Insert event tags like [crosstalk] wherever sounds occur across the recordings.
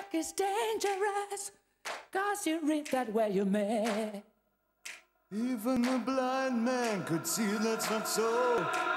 Jack is dangerous, cause you read that where you may. Even a blind man could see that's not so.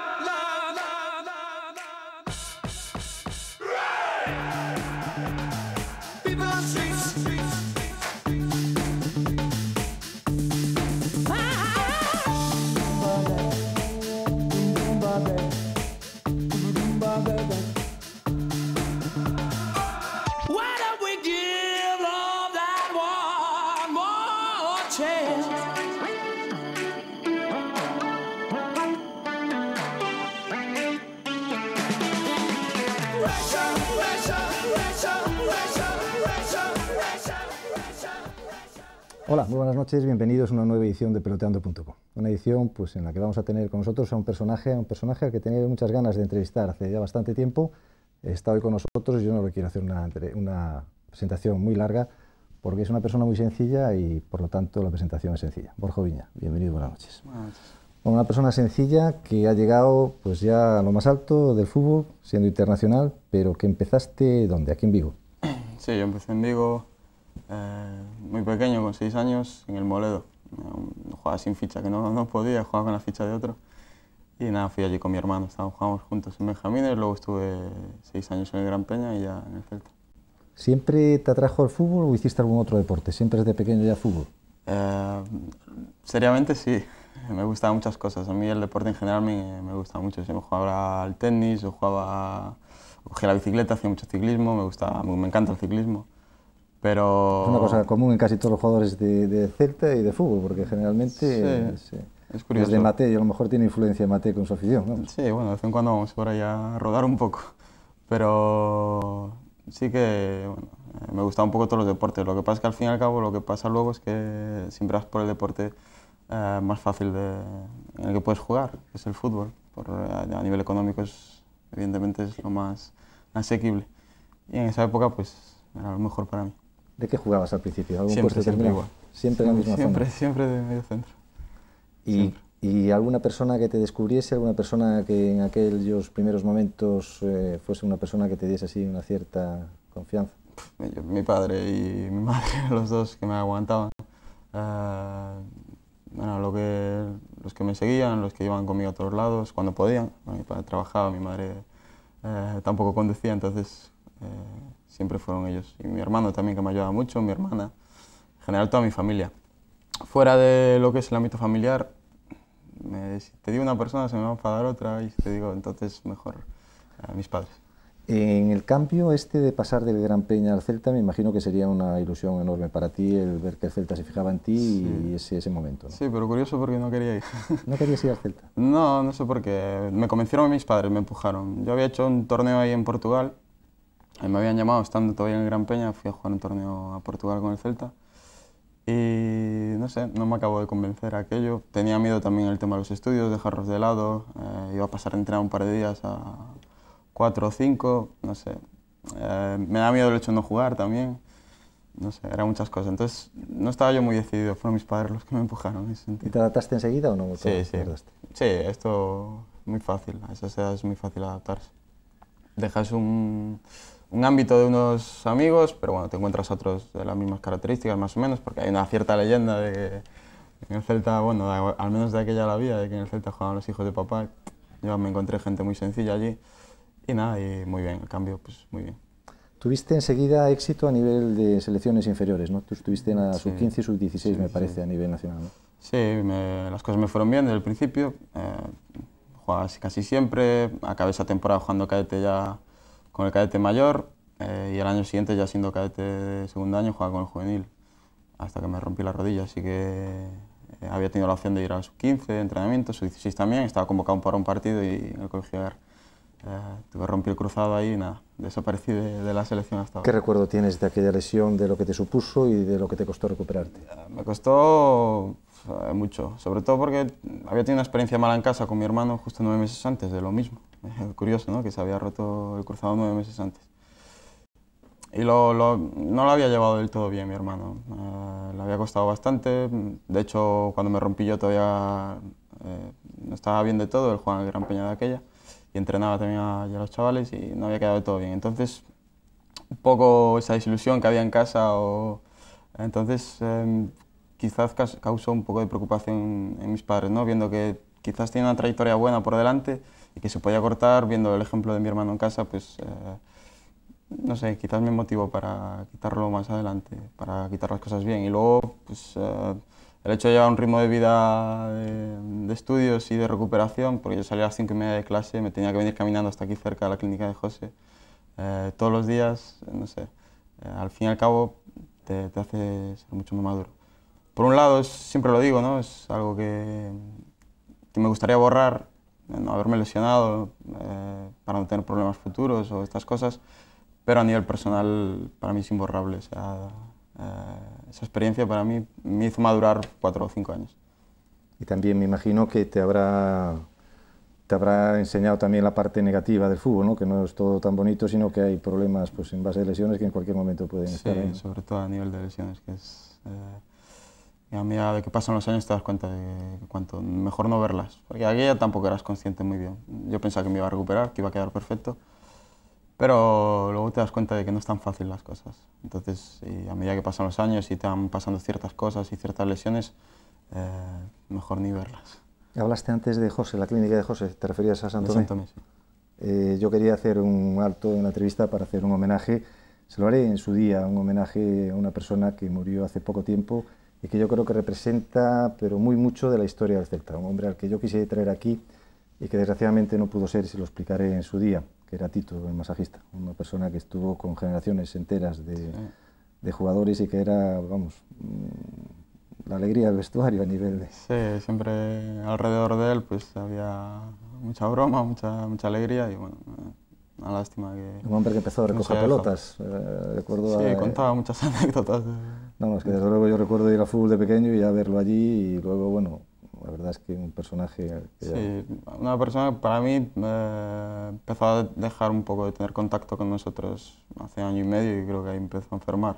Hola, muy buenas noches, bienvenidos a una nueva edición de peloteando.com. Una edición pues, en la que vamos a tener con nosotros a un personaje, a un personaje al que tenía muchas ganas de entrevistar hace ya bastante tiempo. Está hoy con nosotros y yo no le quiero hacer una, presentación muy larga porque es una persona muy sencilla y por lo tanto la presentación es sencilla. Borjo Viña, bienvenido, buenas noches. Buenas una persona sencilla que ha llegado pues ya a lo más alto del fútbol, siendo internacional, pero que empezaste ¿dónde? Aquí en Vigo. Sí, yo empecé en Vigo eh, muy pequeño, con seis años, en el Moledo. Eh, jugaba sin ficha, que no, no podía, jugaba con la ficha de otro. Y nada, fui allí con mi hermano, estábamos, jugábamos juntos en Benjamines, luego estuve seis años en el Gran Peña y ya en el Celta. ¿Siempre te atrajo el fútbol o hiciste algún otro deporte? ¿Siempre desde pequeño ya fútbol? Eh, seriamente sí, [laughs] me gustaban muchas cosas. A mí el deporte en general me, me gusta mucho. Yo jugaba al tenis, yo jugaba, cogía la bicicleta, hacía mucho ciclismo, me, gustaba, me encanta el ciclismo. Es una cosa común en casi todos los jugadores de, de Celta y de fútbol, porque generalmente... Es curioso. de Mate, y a lo mejor tiene influencia Mate con su afición. Sí, bueno, de vez en cuando vamos por allá a rodar un poco. Pero sí que eh, me gusta un poco todos los deportes. Lo que pasa es que al fin y al cabo lo que pasa luego es que siempre vas por el deporte eh, más fácil de, en el que puedes jugar, que es el fútbol. Eh, a, nivel económico, es, evidentemente, es lo más asequible. Y en esa época, pues, era lo mejor para mí. ¿De qué jugabas al principio? ¿Algún siempre, puesto siempre igual. Siempre, en la misma zona. Siempre, de medio centro. ¿Y, ¿Y, alguna persona que te descubriese, alguna persona que en aquellos primeros momentos eh, fuese una persona que te diese así una cierta confianza? Mi padre y mi madre, [laughs] los dos que me aguantaban. Eh, bueno, lo que, los que me seguían, los que iban conmigo a todos lados cuando podían. mi padre trabajaba, mi madre eh, tampoco conducía, entonces siempre fueron ellos. Y mi hermano también, que me ayudaba mucho, mi hermana, en general toda mi familia. Fuera de lo que es el ámbito familiar, si te digo una persona se me va a enfadar otra y te digo entonces mejor a mis padres. En el cambio este de pasar del Gran Peña al Celta, me imagino que sería una ilusión enorme para ti el ver que el Celta se fijaba en ti y ese, momento. Sí, pero curioso porque no quería ir. [laughs] ¿No querías ir al Celta? No, no sé por qué. Me convencieron mis padres, me empujaron. Yo había hecho un torneo ahí en Portugal me habían llamado, estando todavía en Gran Peña, fui a jugar un torneo a Portugal con el Celta. Y no sé, no me acabo de convencer aquello. Tenía miedo también el tema de los estudios, dejarlos de lado. Eh, iba a pasar a entrenar un par de días a cuatro o cinco, no sé. Eh, me da miedo el hecho de no jugar también. No sé, eran muchas cosas. Entonces, no estaba yo muy decidido. Fueron mis padres los que me empujaron. En ¿Y te adaptaste enseguida o no? Sí, sí. Sí, esto muy fácil. A es muy fácil adaptarse. Dejas un un ámbito de unos amigos, pero bueno, te encuentras otros de las mismas características más o menos, porque hay una cierta leyenda de que en el Celta, bueno, al menos de aquella la había, de que en el Celta jugaban los hijos de papá. Yo me encontré gente muy sencilla allí y nada, y muy bien, el cambio, pues muy bien. Tuviste enseguida éxito a nivel de selecciones inferiores, ¿no? Tú estuviste en la sub-15 y sub-16, me parece, a nivel nacional, ¿no? Sí, las cosas me fueron bien desde el principio. Eh, jugaba casi siempre, acabé esa temporada jugando cadete ya con el cadete mayor eh, y el año siguiente, ya siendo cadete de segundo año, jugaba con el juvenil hasta que me rompí la rodilla, así que eh, había tenido la opción de ir al sub-15, entrenamiento, sub-16 también, estaba convocado para un partido y en el colegio de eh, tuve rompí el cruzado ahí y nada, desaparecí de, la selección hasta ahora. ¿Qué recuerdo tienes de aquella lesión, de lo que te supuso y de lo que te costó recuperarte? Eh, me costó mucho, sobre todo porque había tenido una experiencia mala en casa con mi hermano justo nueve meses antes de lo mismo curioso, ¿no? Que se había roto el cruzado nueve meses antes. Y lo, no lo había llevado del todo bien mi hermano. Eh, le había costado bastante. De hecho, cuando me rompí yo todavía eh, no estaba bien de todo, el Juan el Gran Peña de aquella. Y entrenaba también a, los chavales y no había quedado todo bien. Entonces, un poco esa desilusión que había en casa o... Entonces, em, quizás causó un poco de preocupación en mis padres, ¿no? Viendo que quizás tiene una trayectoria buena por delante, y que se podía cortar, viendo el ejemplo de mi hermano en casa, pues eh, no sé, quizás me motivo para quitarlo más adelante, para quitar las cosas bien. Y luego, pues eh, el hecho de llevar un ritmo de vida de, estudios y de recuperación, porque yo salía a las cinco y media de clase, me tenía que venir caminando hasta aquí cerca de la clínica de José, eh, todos los días, no sé, al fin y al cabo te, hace ser mucho más maduro. Por un lado, siempre lo digo, ¿no? es algo que me gustaría borrar eh, no haberme lesionado eh, para no tener problemas futuros o estas cosas, pero a nivel personal para mí es imborrable. Eh, esa experiencia para mí me hizo madurar cuatro o cinco años. Y también me imagino que te habrá, te habrá enseñado también la parte negativa del fútbol, ¿no? que no es todo tan bonito, sino que hay problemas pues, en base de lesiones que en cualquier momento pueden ser estar. sobre todo a nivel de lesiones, que es... Y a medida que pasan los años te das cuenta de cuánto mejor no verlas. Porque aquella tampoco eras consciente muy bien. Yo pensaba que me iba a recuperar, que iba a quedar perfecto. Pero luego te das cuenta de que no es tan fácil las cosas. Entonces, a medida que pasan los años y te van pasando ciertas cosas y ciertas lesiones, eh, mejor ni verlas. Hablaste antes de José, la clínica de José, te referías a Santo eh, yo quería hacer un alto en la entrevista para hacer un homenaje, se lo haré en su día, un homenaje a una persona que murió hace poco tiempo y que yo creo que representa, pero muy mucho, de la historia del Celta. Un hombre al que yo quise traer aquí y que desgraciadamente no pudo ser, se lo explicaré en su día, que era Tito, el masajista, una persona que estuvo con generaciones enteras de, jugadores y que era, vamos, mm, la alegría del vestuario a nivel de... Sí, siempre alrededor de él pues había mucha broma, mucha, mucha alegría y bueno, una lástima que... Un hombre que empezó a recoger pelotas, eh, recuerdo... Sí, eh, contaba muchas [laughs] anécdotas. No, es que desde luego yo recuerdo ir al fútbol de pequeño y ya verlo allí y luego, bueno, la verdad es que un personaje... Sí, una persona que para mí eh, empezó a dejar un poco de tener contacto con nosotros hace año y medio y creo que ahí empezó a enfermar.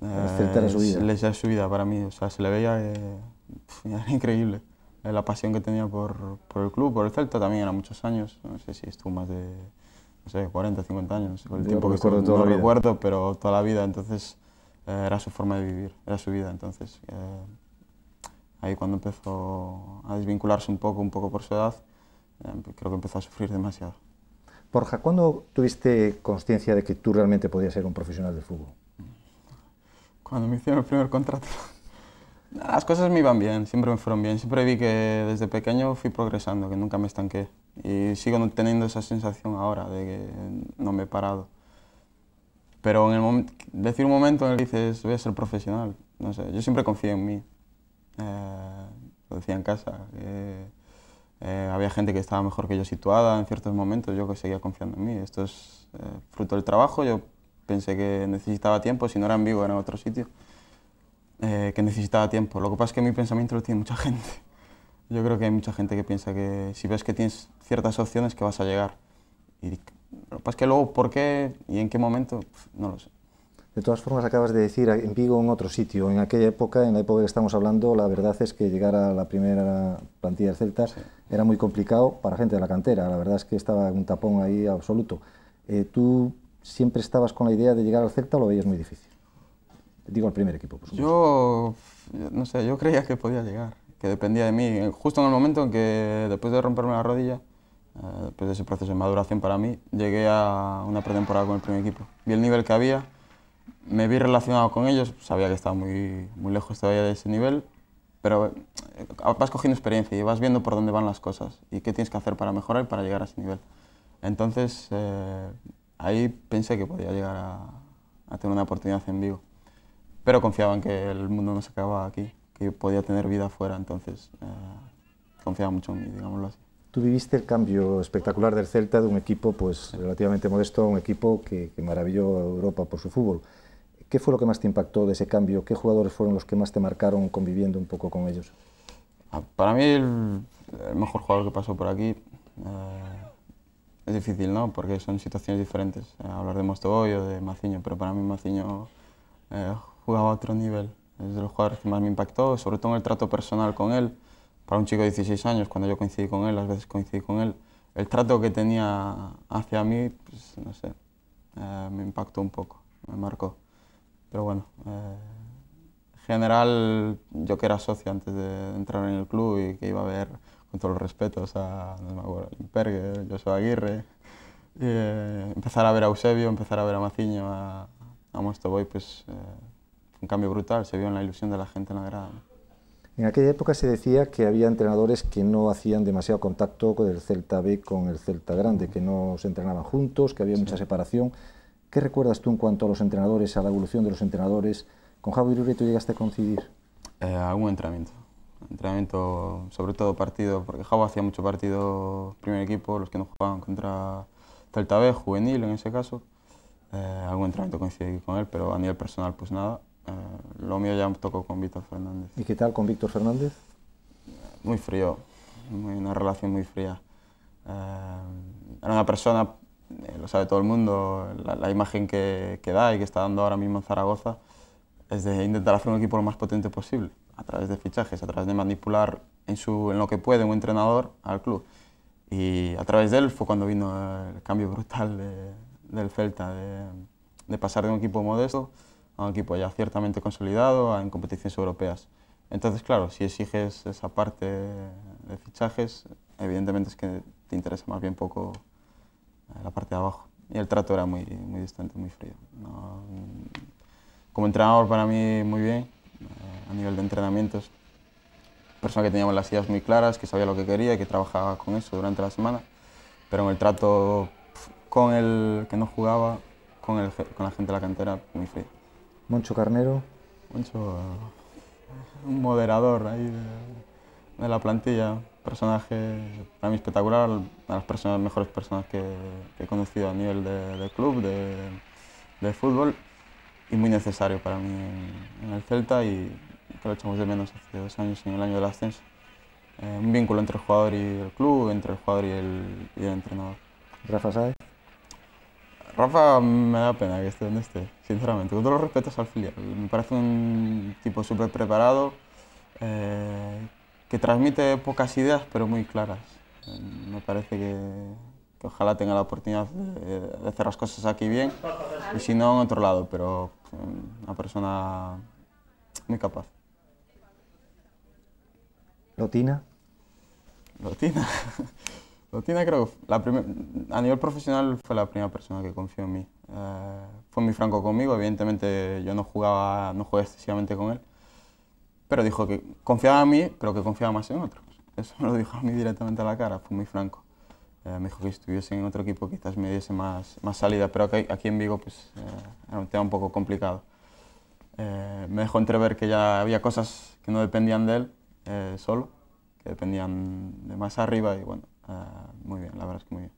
Eh, su vida. Le su vida para mí, o sea, se le veía eh, [laughs] increíble eh, la pasión que tenía por, por, el club, por el Celta también, era muchos años, no sé si estuvo más de no sé, 40, 50 años, el tiempo que no recuerdo, pero toda la vida, entonces era su forma de vivir, era su vida. Entonces, eh, ahí cuando empezó a desvincularse un poco, un poco por su edad, eh, pues creo que empezó a sufrir demasiado. Borja, ¿cuándo tuviste conciencia de que tú realmente podías ser un profesional de fútbol? Cuando me hicieron el primer contrato. [laughs] Las cosas me iban bien, siempre me fueron bien. Siempre vi que desde pequeño fui progresando, que nunca me estanqué. Y sigo teniendo esa sensación ahora de que no me he parado. Pero en el decir un momento en el que dices, voy a ser profesional, no sé, yo siempre confié en mí. Eh, lo decía en casa, eh, había gente que estaba mejor que yo situada en ciertos momentos, yo que seguía confiando en mí. Esto es eh, fruto del trabajo, yo pensé que necesitaba tiempo, si no era en vivo era en otro sitio, que necesitaba tiempo. Lo que pasa es que mi pensamiento lo tiene mucha [laughs] gente. Yo creo que hay mucha gente que piensa que si ves que tienes ciertas opciones que vas a llegar. Y lo que pasa luego, ¿por qué y en qué momento? Pues, no lo sé. De todas formas, acabas de decir en Vigo, en otro sitio. En aquella época, en la época que estamos hablando, la verdad es que llegar a la primera plantilla de Celta era muy complicado para gente de la cantera. La verdad es que estaba un tapón ahí absoluto. Eh, ¿Tú siempre estabas con la idea de llegar al Celta o lo veías muy difícil? Digo el primer equipo, Yo, no sé, yo creía que podía llegar, que dependía de mí. Justo en el momento en que, después de romperme la rodilla, eh, después de ese proceso de maduración para mí, llegué a una pretemporada con el primer equipo. Vi el nivel que había, me vi relacionado con ellos, sabía que estaba muy, muy lejos todavía de ese nivel, pero eh, vas cogiendo experiencia y vas viendo por dónde van las cosas y qué tienes que hacer para mejorar y para llegar a ese nivel. Entonces, eh, ahí pensé que podía llegar a, tener una oportunidad en vivo, pero confiaba en que el mundo no se acababa aquí, que podía tener vida afuera, entonces confiaba mucho en mí, digámoslo así. Tú viviste el cambio espectacular del Celta de un equipo pues, relativamente modesto a un equipo que, maravilló a Europa por su fútbol. ¿Qué fue lo que más te impactó de ese cambio? ¿Qué jugadores fueron los que más te marcaron conviviendo un poco con ellos? Ah, para mí el, mejor jugador que pasó por aquí eh, es difícil, ¿no? Porque son situaciones diferentes. Eh, hablar de Mostoboy o de Maciño, pero para mí Maciño eh, jugaba a otro nivel. Es de los jugadores que más me impactó, sobre todo en el trato personal con él para un chico de 16 años, cuando yo coincidí con él, las veces coincidí con él, el trato que tenía hacia mí, pues no sé, eh, me impactó un poco, me marcó. Pero bueno, eh, en general, yo que era socio antes de entrar en el club y que iba a ver con todos los respetos a, no me acuerdo, Aguirre, eh, empezar a ver a Eusebio, empezar a ver a Maciño, a, a Boy, pues un cambio brutal, se vio en la ilusión de la gente en la grada. En aquella época se decía que había entrenadores que no hacían demasiado contacto con el Celta B con el Celta Grande, que no se entrenaban juntos, que había mucha separación. ¿Qué recuerdas tú en cuanto a los entrenadores, a la evolución de los entrenadores? ¿Con Javi Uribe tú llegaste a coincidir? Eh, algún entrenamiento. Entrenamiento, sobre todo partido, porque Javo hacía mucho partido primer equipo, los que no jugaban contra Celta B, juvenil en ese caso. Eh, algún entrenamiento coincidí con él, pero a nivel personal pues nada. Eh, lo mío ya tocó con Víctor Fernández. ¿Y qué tal con Víctor Fernández? Muy frío, una relación muy fría. Eh, era una persona, eh, lo sabe todo el mundo, la, imagen que, da y que está dando ahora mismo en Zaragoza es de intentar hacer un equipo lo más potente posible, a través de fichajes, a través de manipular en, lo que puede un entrenador al club. Y a través de él fue cuando vino el cambio brutal del Celta, de pasar de un equipo modesto un equipo ya ciertamente consolidado en competiciones europeas. Entonces, claro, si exiges esa parte de fichajes, evidentemente es que te interesa más bien poco eh, la parte de abajo. Y el trato era muy, muy distante, muy frío. Mm, como entrenador para mí muy bien, eh, a nivel de entrenamientos, persona que teníamos las ideas muy claras, que sabía lo que quería y que trabajaba con eso durante la semana, pero en el trato con el que no jugaba, con, el, con la gente de la cantera, muy frío. Moncho Carnero. Eh, un moderador ahí de, la plantilla, personaje para mí espectacular, una de las personas, mejores personas que, he conocido a nivel de, club, de, fútbol, y muy necesario para mí en, el Celta y que lo echamos de menos hace dos años en el año del ascenso. Eh, un vínculo entre el jugador y el club, entre el jugador y el, entrenador. Rafa Sáez. Rafa me da pena que esté donde esté, sinceramente. Con todos los respetos al filial. Me parece un tipo súper preparado, eh, que transmite pocas ideas, pero muy claras. me parece que, ojalá tenga la oportunidad de, hacer las cosas aquí bien, y si no, en otro lado, pero mm, una persona muy capaz. ¿Lotina? ¿Lotina? [laughs] tiene creo que a nivel profesional fue la primera persona que confió en mí. Eh, fue muy franco conmigo, evidentemente yo no jugaba, no jugué excesivamente con él, pero dijo que confiaba en mí, pero que confiaba más en otros. Eso me lo dijo a mí directamente a la cara, fue muy franco. Eh, me dijo que si estuviese en otro equipo quizás me diese más, más salida, pero aquí, aquí en Vigo pues, eh, era un tema un poco complicado. me dejó entrever que ya había cosas que no dependían de él solo, que dependían de más arriba y bueno, Ah, muy bien, la verdad es que muy bien.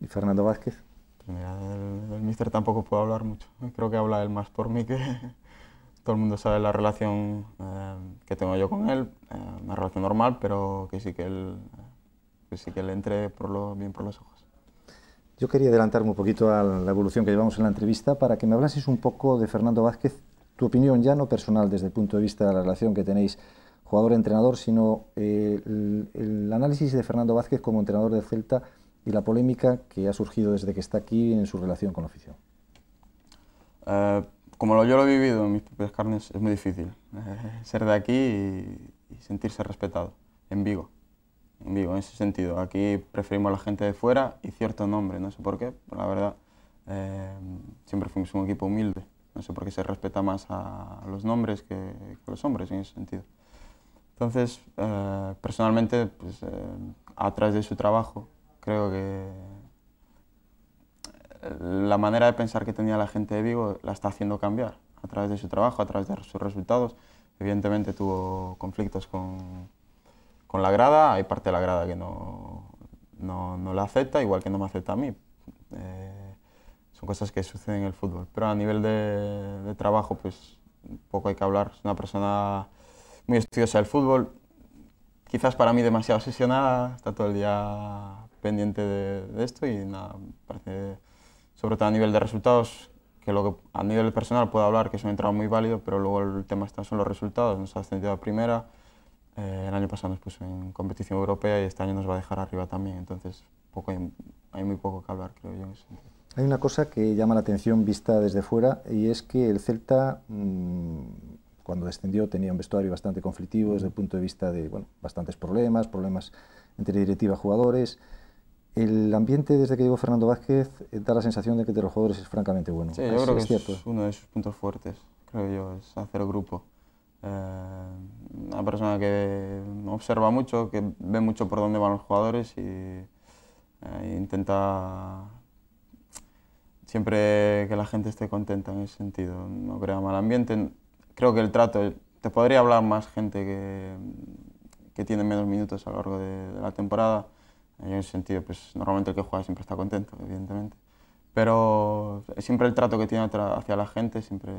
¿Y Fernando Vázquez? Pues el, míster tampoco puedo hablar mucho. Creo que habla él más por mí que [laughs] todo el mundo sabe la relación eh, que tengo yo con él, eh, una relación normal, pero que sí que él, eh, que sí que le entre por bien por los ojos. Yo quería adelantarme un poquito a la evolución que llevamos en la entrevista para que me hablases un poco de Fernando Vázquez, tu opinión ya no personal desde el punto de vista de la relación que tenéis jugador-entrenador, sino eh, el, análisis de Fernando Vázquez como entrenador de Celta y la polémica que ha surgido desde que está aquí en su relación con la oficina. Eh, como lo, yo lo he vivido en mis propias carnes, es muy difícil eh, ser de aquí y, sentirse respetado en Vigo. En Vigo, en ese sentido. Aquí preferimos a la gente de fuera y cierto nombre, no sé por qué, pero la verdad siempre fuimos un equipo humilde. No sé por qué se respeta más a los nombres que, que a los hombres en ese sentido. Entonces, eh, personalmente, pues, eh, a través de su trabajo, creo que eh, la manera de pensar que tenía la gente de Vigo la está haciendo cambiar a través de su trabajo, a través de sus resultados. Evidentemente tuvo conflictos con, la grada, hay parte de la grada que no, no, la acepta, igual que no me acepta a mí. son cosas que suceden en el fútbol. Pero a nivel de, de trabajo, pues poco hay que hablar. Es una persona muy estudiosa del fútbol, quizás para mí demasiado obsesionada, está todo el día pendiente de, esto y nada, parece, sobre todo a nivel de resultados, que lo a nivel personal puedo hablar que es un entrado muy válido, pero luego el tema está son los resultados, nos ha ascendido a primera, eh, el año pasado nos puso en competición europea y este año nos va a dejar arriba también, entonces poco hay, muy poco que hablar, creo yo, Hay una cosa que llama la atención vista desde fuera y es que el Celta mm, cuando descendió tenía un vestuario bastante conflictivo desde el punto de vista de bueno, bastantes problemas, problemas entre directiva y jugadores. El ambiente desde que llegó Fernando Vázquez eh, da la sensación de que de los jugadores es francamente bueno. Sí, yo creo que es, cierto. uno de sus puntos fuertes, creo yo, es hacer grupo. Eh, una persona que observa mucho, que ve mucho por dónde van los jugadores eh, y intenta siempre que la gente esté contenta en ese sentido. No crea mal ambiente, creo que el trato, te podría hablar más gente que, que tiene menos minutos a lo largo de, la temporada. En ese sentido, pues normalmente el que juega siempre está contento, evidentemente. Pero siempre el trato que tiene hacia la gente siempre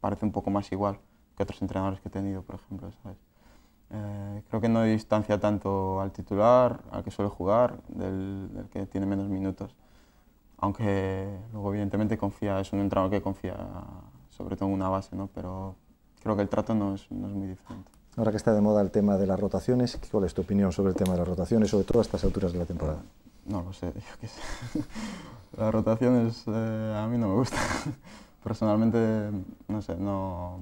parece un poco más igual que otros entrenadores que he tenido, por ejemplo. ¿sabes? Eh, creo que no distancia tanto al titular, al que suele jugar, del, del, que tiene menos minutos. Aunque luego evidentemente confía, es un entrenador que confía sobre todo en una base, ¿no? pero creo que el trato no es, muy diferente. Ahora que está de moda el tema de las rotaciones, ¿cuál es tu opinión sobre el tema de las rotaciones, sobre todo a estas alturas de la temporada? Ah, no lo sé, [laughs] yo qué sé. las rotaciones eh, a mí no me gustan. [laughs] Personalmente, no sé, no...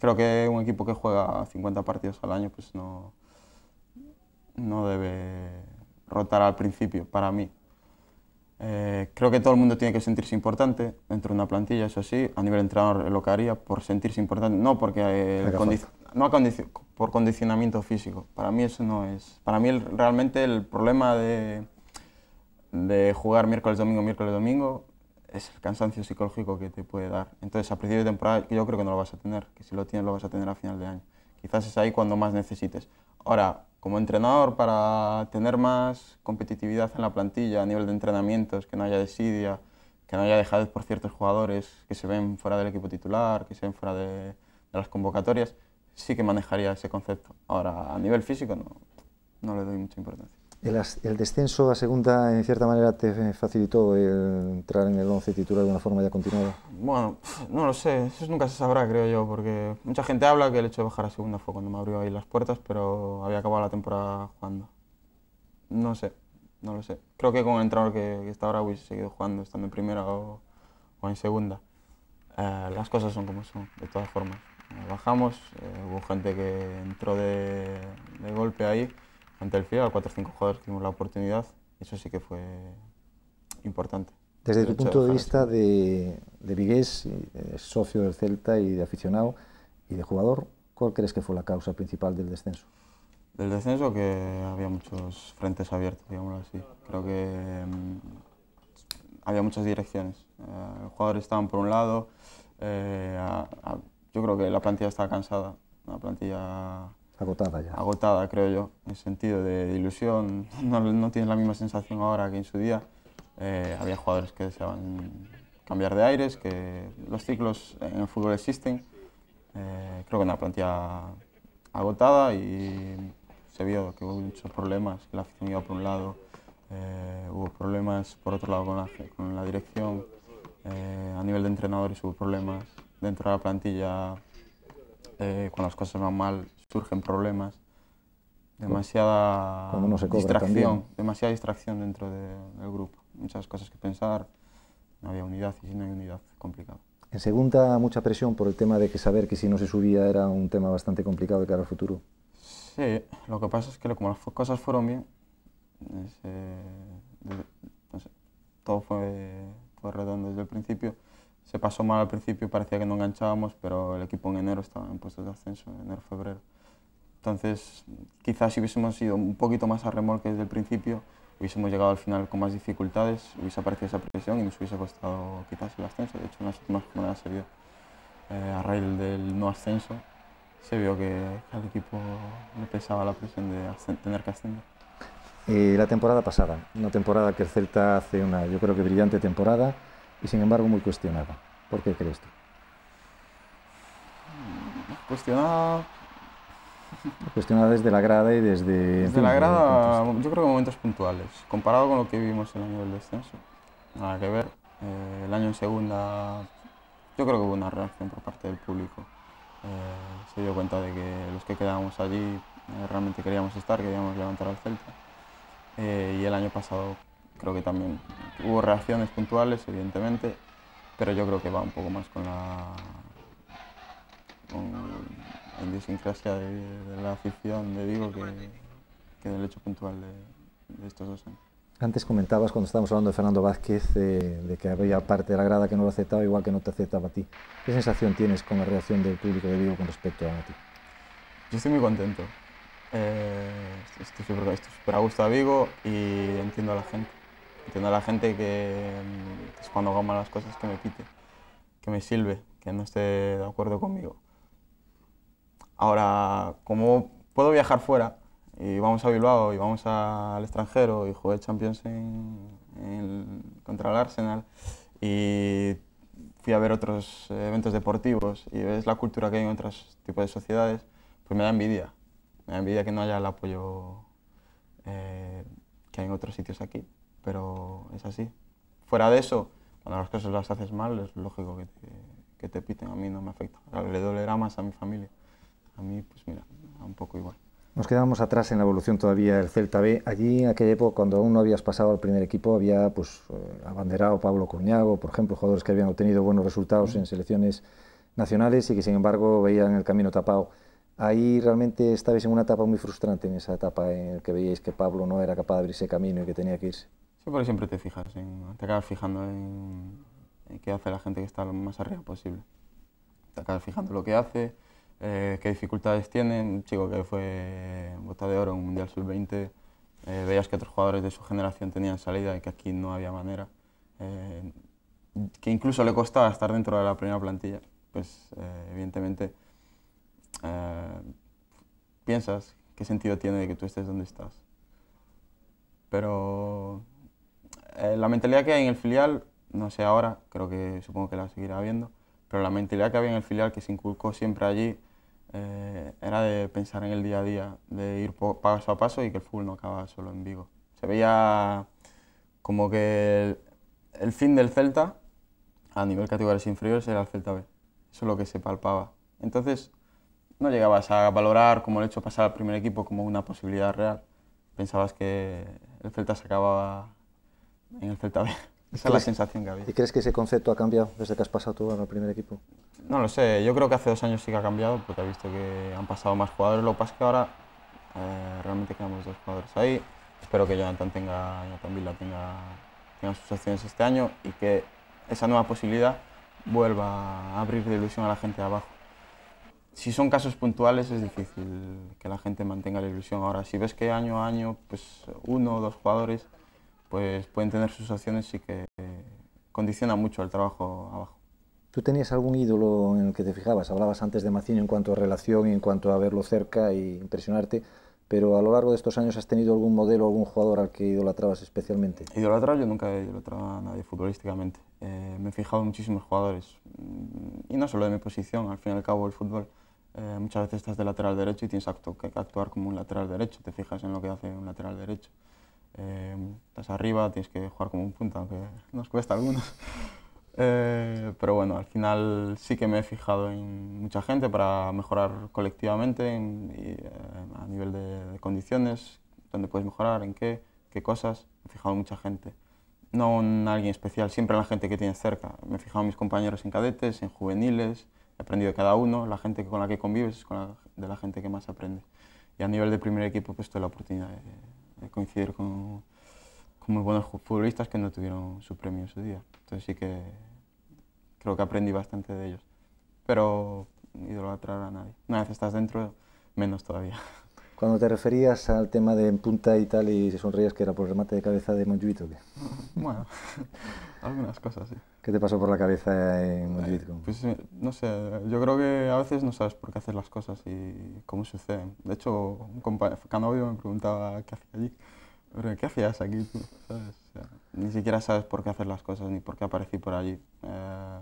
Creo que un equipo que juega 50 partidos al año, pues no, no debe rotar al principio, para mí. Eh, creo que todo el mundo tiene que sentirse importante dentro de una plantilla, eso sí, a nivel entrenador lo que haría por sentirse importante, no porque no eh, condi no por condicionamiento físico. Para mí eso no es. Para mí realmente el problema de, de jugar miércoles domingo miércoles domingo es el cansancio psicológico que te puede dar. Entonces a principio de temporada yo creo que no lo vas a tener, que si lo tienes lo vas a tener a final de año. Quizás es ahí cuando más necesites. Ahora como entrenador para tener más competitividad en la plantilla a nivel de entrenamientos, que no haya desidia, que no haya dejadez por ciertos jugadores que se ven fuera del equipo titular, que se ven fuera de, las convocatorias, sí que manejaría ese concepto. Ahora, a nivel físico no le doy mucha importancia. El, descenso a segunda, en cierta manera, te facilitó el entrar en el 11 titular de una forma ya continuada? Bueno, no lo sé, eso nunca se sabrá, creo yo, porque mucha gente habla que el hecho de bajar a segunda fue cuando me abrió ahí las puertas, pero había acabado la temporada jugando. No sé, no lo sé. Creo que con el entrenador que, está ahora hubiese seguido jugando, estando en primera o, en segunda. Eh, las cosas son como son, de todas formas. Eh, bajamos, eh, hubo gente que entró de, de golpe ahí ante el FIA, a 4 o 5 jugadores tuvimos la oportunidad. Eso sí que fue importante. Desde tu punto de vista de, de Vigués, socio del Celta y de aficionado y de jugador, ¿cuál crees que fue la causa principal del descenso? Del descenso que había muchos frentes abiertos, digámoslo así. Creo que mm, había muchas direcciones. Eh, los jugadores estaban por un lado, eh, yo creo que la plantilla estaba cansada, una plantilla Agotada ya. Agotada, creo yo, en sentido de ilusión. No, tiene la misma sensación ahora que en su día. Eh, había jugadores que deseaban cambiar de aires, que los ciclos en el fútbol existen. Eh, creo que una plantilla agotada y se vio que hubo muchos problemas, la afición iba por un lado, eh, hubo problemas por otro lado con la, con la dirección, a nivel de entrenadores hubo problemas, dentro de la plantilla cuando las cosas van mal surgen problemas, demasiada distracción, demasiada distracción dentro del grupo, muchas cosas que pensar, no había unidad y si no hay unidad complicado. En segunda, mucha presión por el tema de que saber que si no se subía era un tema bastante complicado de cara al futuro. Sí, lo que pasa es que como las cosas fueron bien, eh, todo fue, fue redondo desde el principio se pasó mal al principio, parecía que no enganchábamos, pero el equipo en enero estaba en puestos de ascenso, enero-febrero. Entonces, quizás si hubiésemos ido un poquito más a remolque desde el principio, hubiésemos llegado al final con más dificultades, hubiese aparecido esa presión y nos hubiese costado quizás el ascenso. De hecho, en las últimas jornadas se vio, eh, a raíz del no ascenso, se vio que al equipo le pesaba la presión de tener que ascender. Eh, la temporada pasada, una temporada que el Celta hace una, yo creo que brillante temporada y sin embargo muy cuestionada. ¿Por qué crees tú? Cuestionada Cuestionada desde la grada y desde... Desde la grada, yo creo que momentos puntuales, comparado con lo que vivimos el año del descenso. Nada que ver. Eh, el año en segunda, yo creo que hubo una reacción por parte del público. Eh, se dio cuenta de que los que quedábamos allí eh, realmente queríamos estar, queríamos levantar al Celta. y el año pasado creo que también hubo reacciones puntuales, evidentemente, pero yo creo que va un poco más con la idiosincrasia de, la afición de Vigo que, en del hecho puntual de, estos dos años. Antes comentabas, cuando estábamos hablando de Fernando Vázquez, de, que había parte de la grada que no lo aceptaba, igual que no te aceptaba a ti. ¿Qué sensación tienes con la reacción del público de Vigo con respecto a ti? Yo estoy muy contento. Eh, estoy súper a gusto a Vigo y entiendo a la gente. Entiendo a la gente que, mm, es cuando hago las cosas que me quite, que me sirve, que no esté de acuerdo conmigo. Ahora, como puedo viajar fuera y vamos a Bilbao y vamos al extranjero y jugué Champions contra el Arsenal y fui a ver otros eventos deportivos y ves la cultura que hay en otros tipos de sociedades, pues me da envidia. Me da envidia que no haya el apoyo eh, que hay en otros sitios aquí, pero es así. Fuera de eso, cuando las cosas las haces mal, es lógico que te, que te piten. A mí no me afecta. Le dolerá más a mi familia a mí, pues mira, un poco igual. Nos quedamos atrás en la evolución todavía del Celta B. Allí, en aquella época, cuando aún no habías pasado al primer equipo, había pues, eh, abanderado Pablo cuñago por ejemplo, jugadores que habían obtenido buenos resultados en selecciones nacionales y que, sin embargo, veían el camino tapado. Ahí realmente estabais en una etapa muy frustrante, en esa etapa en la que veíais que Pablo no era capaz de abrirse camino y que tenía que ir. Sí, siempre te fijas, en, te acabas fijando en, en qué hace la gente que está lo más arriba posible. Te acabas fijando lo que hace, eh, qué dificultades tienen. Un chico que fue bota de oro en un Mundial Sub-20, eh, veías que otros jugadores de su generación tenían salida y que aquí no había manera. Eh, que incluso le costaba estar dentro de la primera plantilla. Pues evidentemente piensas qué sentido tiene de que tú estés donde estás. Pero la mentalidad que hay en el filial, no sé ahora, creo que supongo que la seguirá habiendo, pero la mentalidad que había en el filial que se inculcó siempre allí eh, era de pensar en el día a día, de ir paso a paso y que el fútbol no acaba solo en Vigo. Se veía como que el, fin del Celta a nivel categorías inferiores era el Celta B. Eso es lo que se palpaba. Entonces no llegabas a valorar como el hecho de pasar al primer equipo como una posibilidad real. Pensabas que el Celta se acababa en el Celta B. Esa es la sensación que había. ¿Y crees que ese concepto ha cambiado desde que has pasado tú al primer equipo? No lo sé, yo creo que hace dos años sí que ha cambiado porque he visto que han pasado más jugadores. Lo que que ahora eh, realmente quedamos dos jugadores ahí. Espero que Jonathan, tenga, Jonathan Villa tenga, sus acciones este año y que esa nueva posibilidad vuelva a abrir de ilusión a la gente de abajo. Si son casos puntuales es difícil que la gente mantenga la ilusión. Ahora, si ves que año a año, pues uno o dos jugadores pues pueden tener sus acciones y que condiciona mucho el trabajo abajo. ¿Tú tenías algún ídolo en el que te fijabas? Hablabas antes de Maciño en cuanto a relación y en cuanto a verlo cerca y impresionarte, pero a lo largo de estos años has tenido algún modelo, algún jugador al que idolatrabas especialmente. Idolatrar, yo nunca he idolatrado a nadie futbolísticamente. Eh, me he fijado en muchísimos jugadores mm, y no solo en mi posición, al fin y al cabo el fútbol. Eh, muchas veces estás de lateral derecho y tienes que actuar como un lateral derecho, te fijas en lo que hace un lateral derecho. Eh, estás arriba, tienes que jugar como un punta, aunque nos cuesta a algunos. [laughs] Eh, pero bueno, al final sí que me he fijado en mucha gente para mejorar colectivamente eh, a nivel de, condiciones, dónde puedes mejorar, en qué, qué cosas. Me he fijado en mucha gente. No en alguien especial, siempre en la gente que tienes cerca. Me he fijado en mis compañeros en cadetes, en juveniles, he aprendido de cada uno. La gente con la que convives es de la gente que más aprende. Y a nivel de primer equipo, pues tuve la oportunidad de coincidir con, muy buenos futbolistas que no tuvieron su premio en su día. Entonces sí que creo que aprendí bastante de ellos. Pero idolatrar a nadie. Una vez estás dentro, menos todavía. [laughs] Cuando te referías al tema de en punta y tal y se sonreías que era por el remate de cabeza de Monjuito, o qué? [laughs] Bueno, [laughs] algunas cosas, sí. ¿Qué te pasó por la cabeza en Monjuito? Eh, pues eh, no sé, yo creo que a veces no sabes por qué haces las cosas y cómo suceden. De hecho, un compañero, Canovio me preguntaba qué hacía allí. ¿qué hacías aquí ni siquiera sabes por qué haces las cosas ni por qué aparecí por allí. Eh,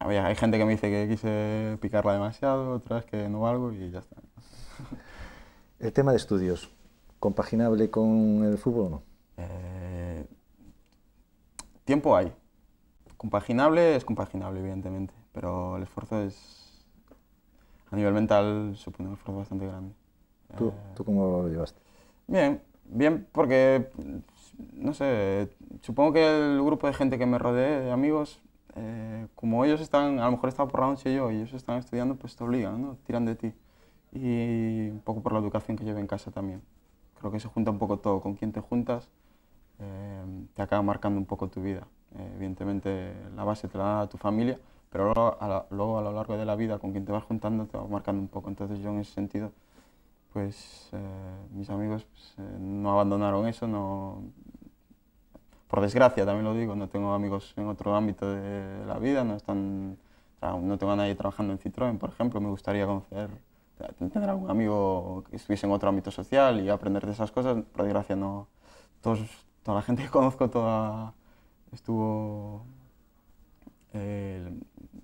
hay gente que me dice que quise picarla demasiado, otras que no valgo y ya está. [laughs] El tema de estudios, ¿compaginable con el fútbol o no? Eh, tiempo hay. Compaginable es compaginable, evidentemente, pero el esfuerzo es, a nivel mental, supone un esfuerzo bastante grande. Eh, ¿Tú, cómo lo llevaste? Bien, bien, porque, no sé, supongo que el grupo de gente que me rodeé, de amigos, eh, como ellos están, a lo mejor estaba por la noche yo, y ellos están estudiando, pues te obligan, ¿no? Tiran de ti y un poco por la educación que llevo en casa también. Creo que se junta un poco todo, con quién te juntas eh, te acaba marcando un poco tu vida. Eh, evidentemente la base te la da tu familia, pero luego a, lo largo de la vida con quien te vas juntando te va marcando un poco. Entonces yo en ese sentido, pues eh, mis amigos pues, no abandonaron eso, no... Por desgracia, también lo digo, no tengo amigos en otro ámbito de la vida, no están no tengo a nadie trabajando en Citroën, por ejemplo, me gustaría conocer tener algún amigo que estuviese en otro ámbito social y aprender de esas cosas. Por desgracia, no. toda la gente que conozco toda estuvo eh,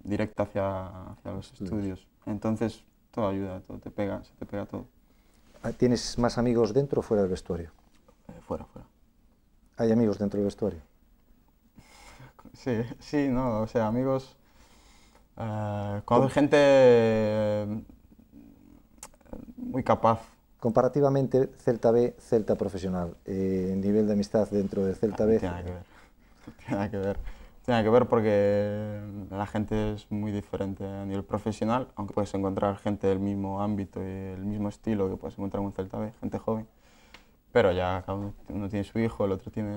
directa hacia, los estudios. Entonces, todo ayuda, todo te pega, se te pega todo. Ah, ¿Tienes más amigos dentro o fuera del vestuario? Eh, fuera, fuera. ¿Hay amigos dentro del vestuario? [laughs] Sí, sí, no, o sea, amigos... Eh, cuando hay gente muy capaz. Comparativamente, Celta B, Celta profesional. Eh, nivel de amistad dentro de Celta B. Tiene que ver. Tiene que ver. Tiene que ver porque la gente es muy diferente a nivel profesional, aunque puedes encontrar gente del mismo ámbito y el mismo estilo que puedes encontrar en un Celta B, gente joven. Pero ya uno, tiene su hijo, el otro tiene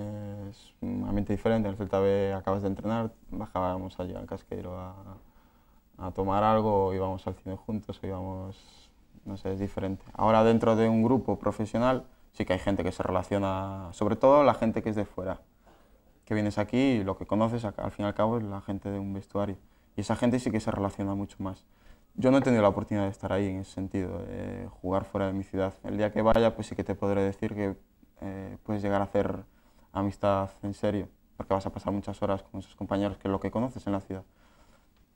un ambiente diferente. En el Celta B acabas de entrenar, bajábamos allí al casqueiro a, tomar algo, íbamos al cine juntos, íbamos no sé, es diferente. Ahora dentro de un grupo profesional sí que hay gente que se relaciona, sobre todo la gente que es de fuera, que vienes aquí y lo que conoces al fin y al cabo es la gente de un vestuario. Y esa gente sí que se relaciona mucho más. Yo no he tenido la oportunidad de estar ahí en ese sentido, de eh, jugar fuera de mi ciudad. El día que vaya, pues sí que te podré decir que eh, puedes llegar a hacer amistad en serio, porque vas a pasar muchas horas con esos compañeros que es lo que conoces en la ciudad.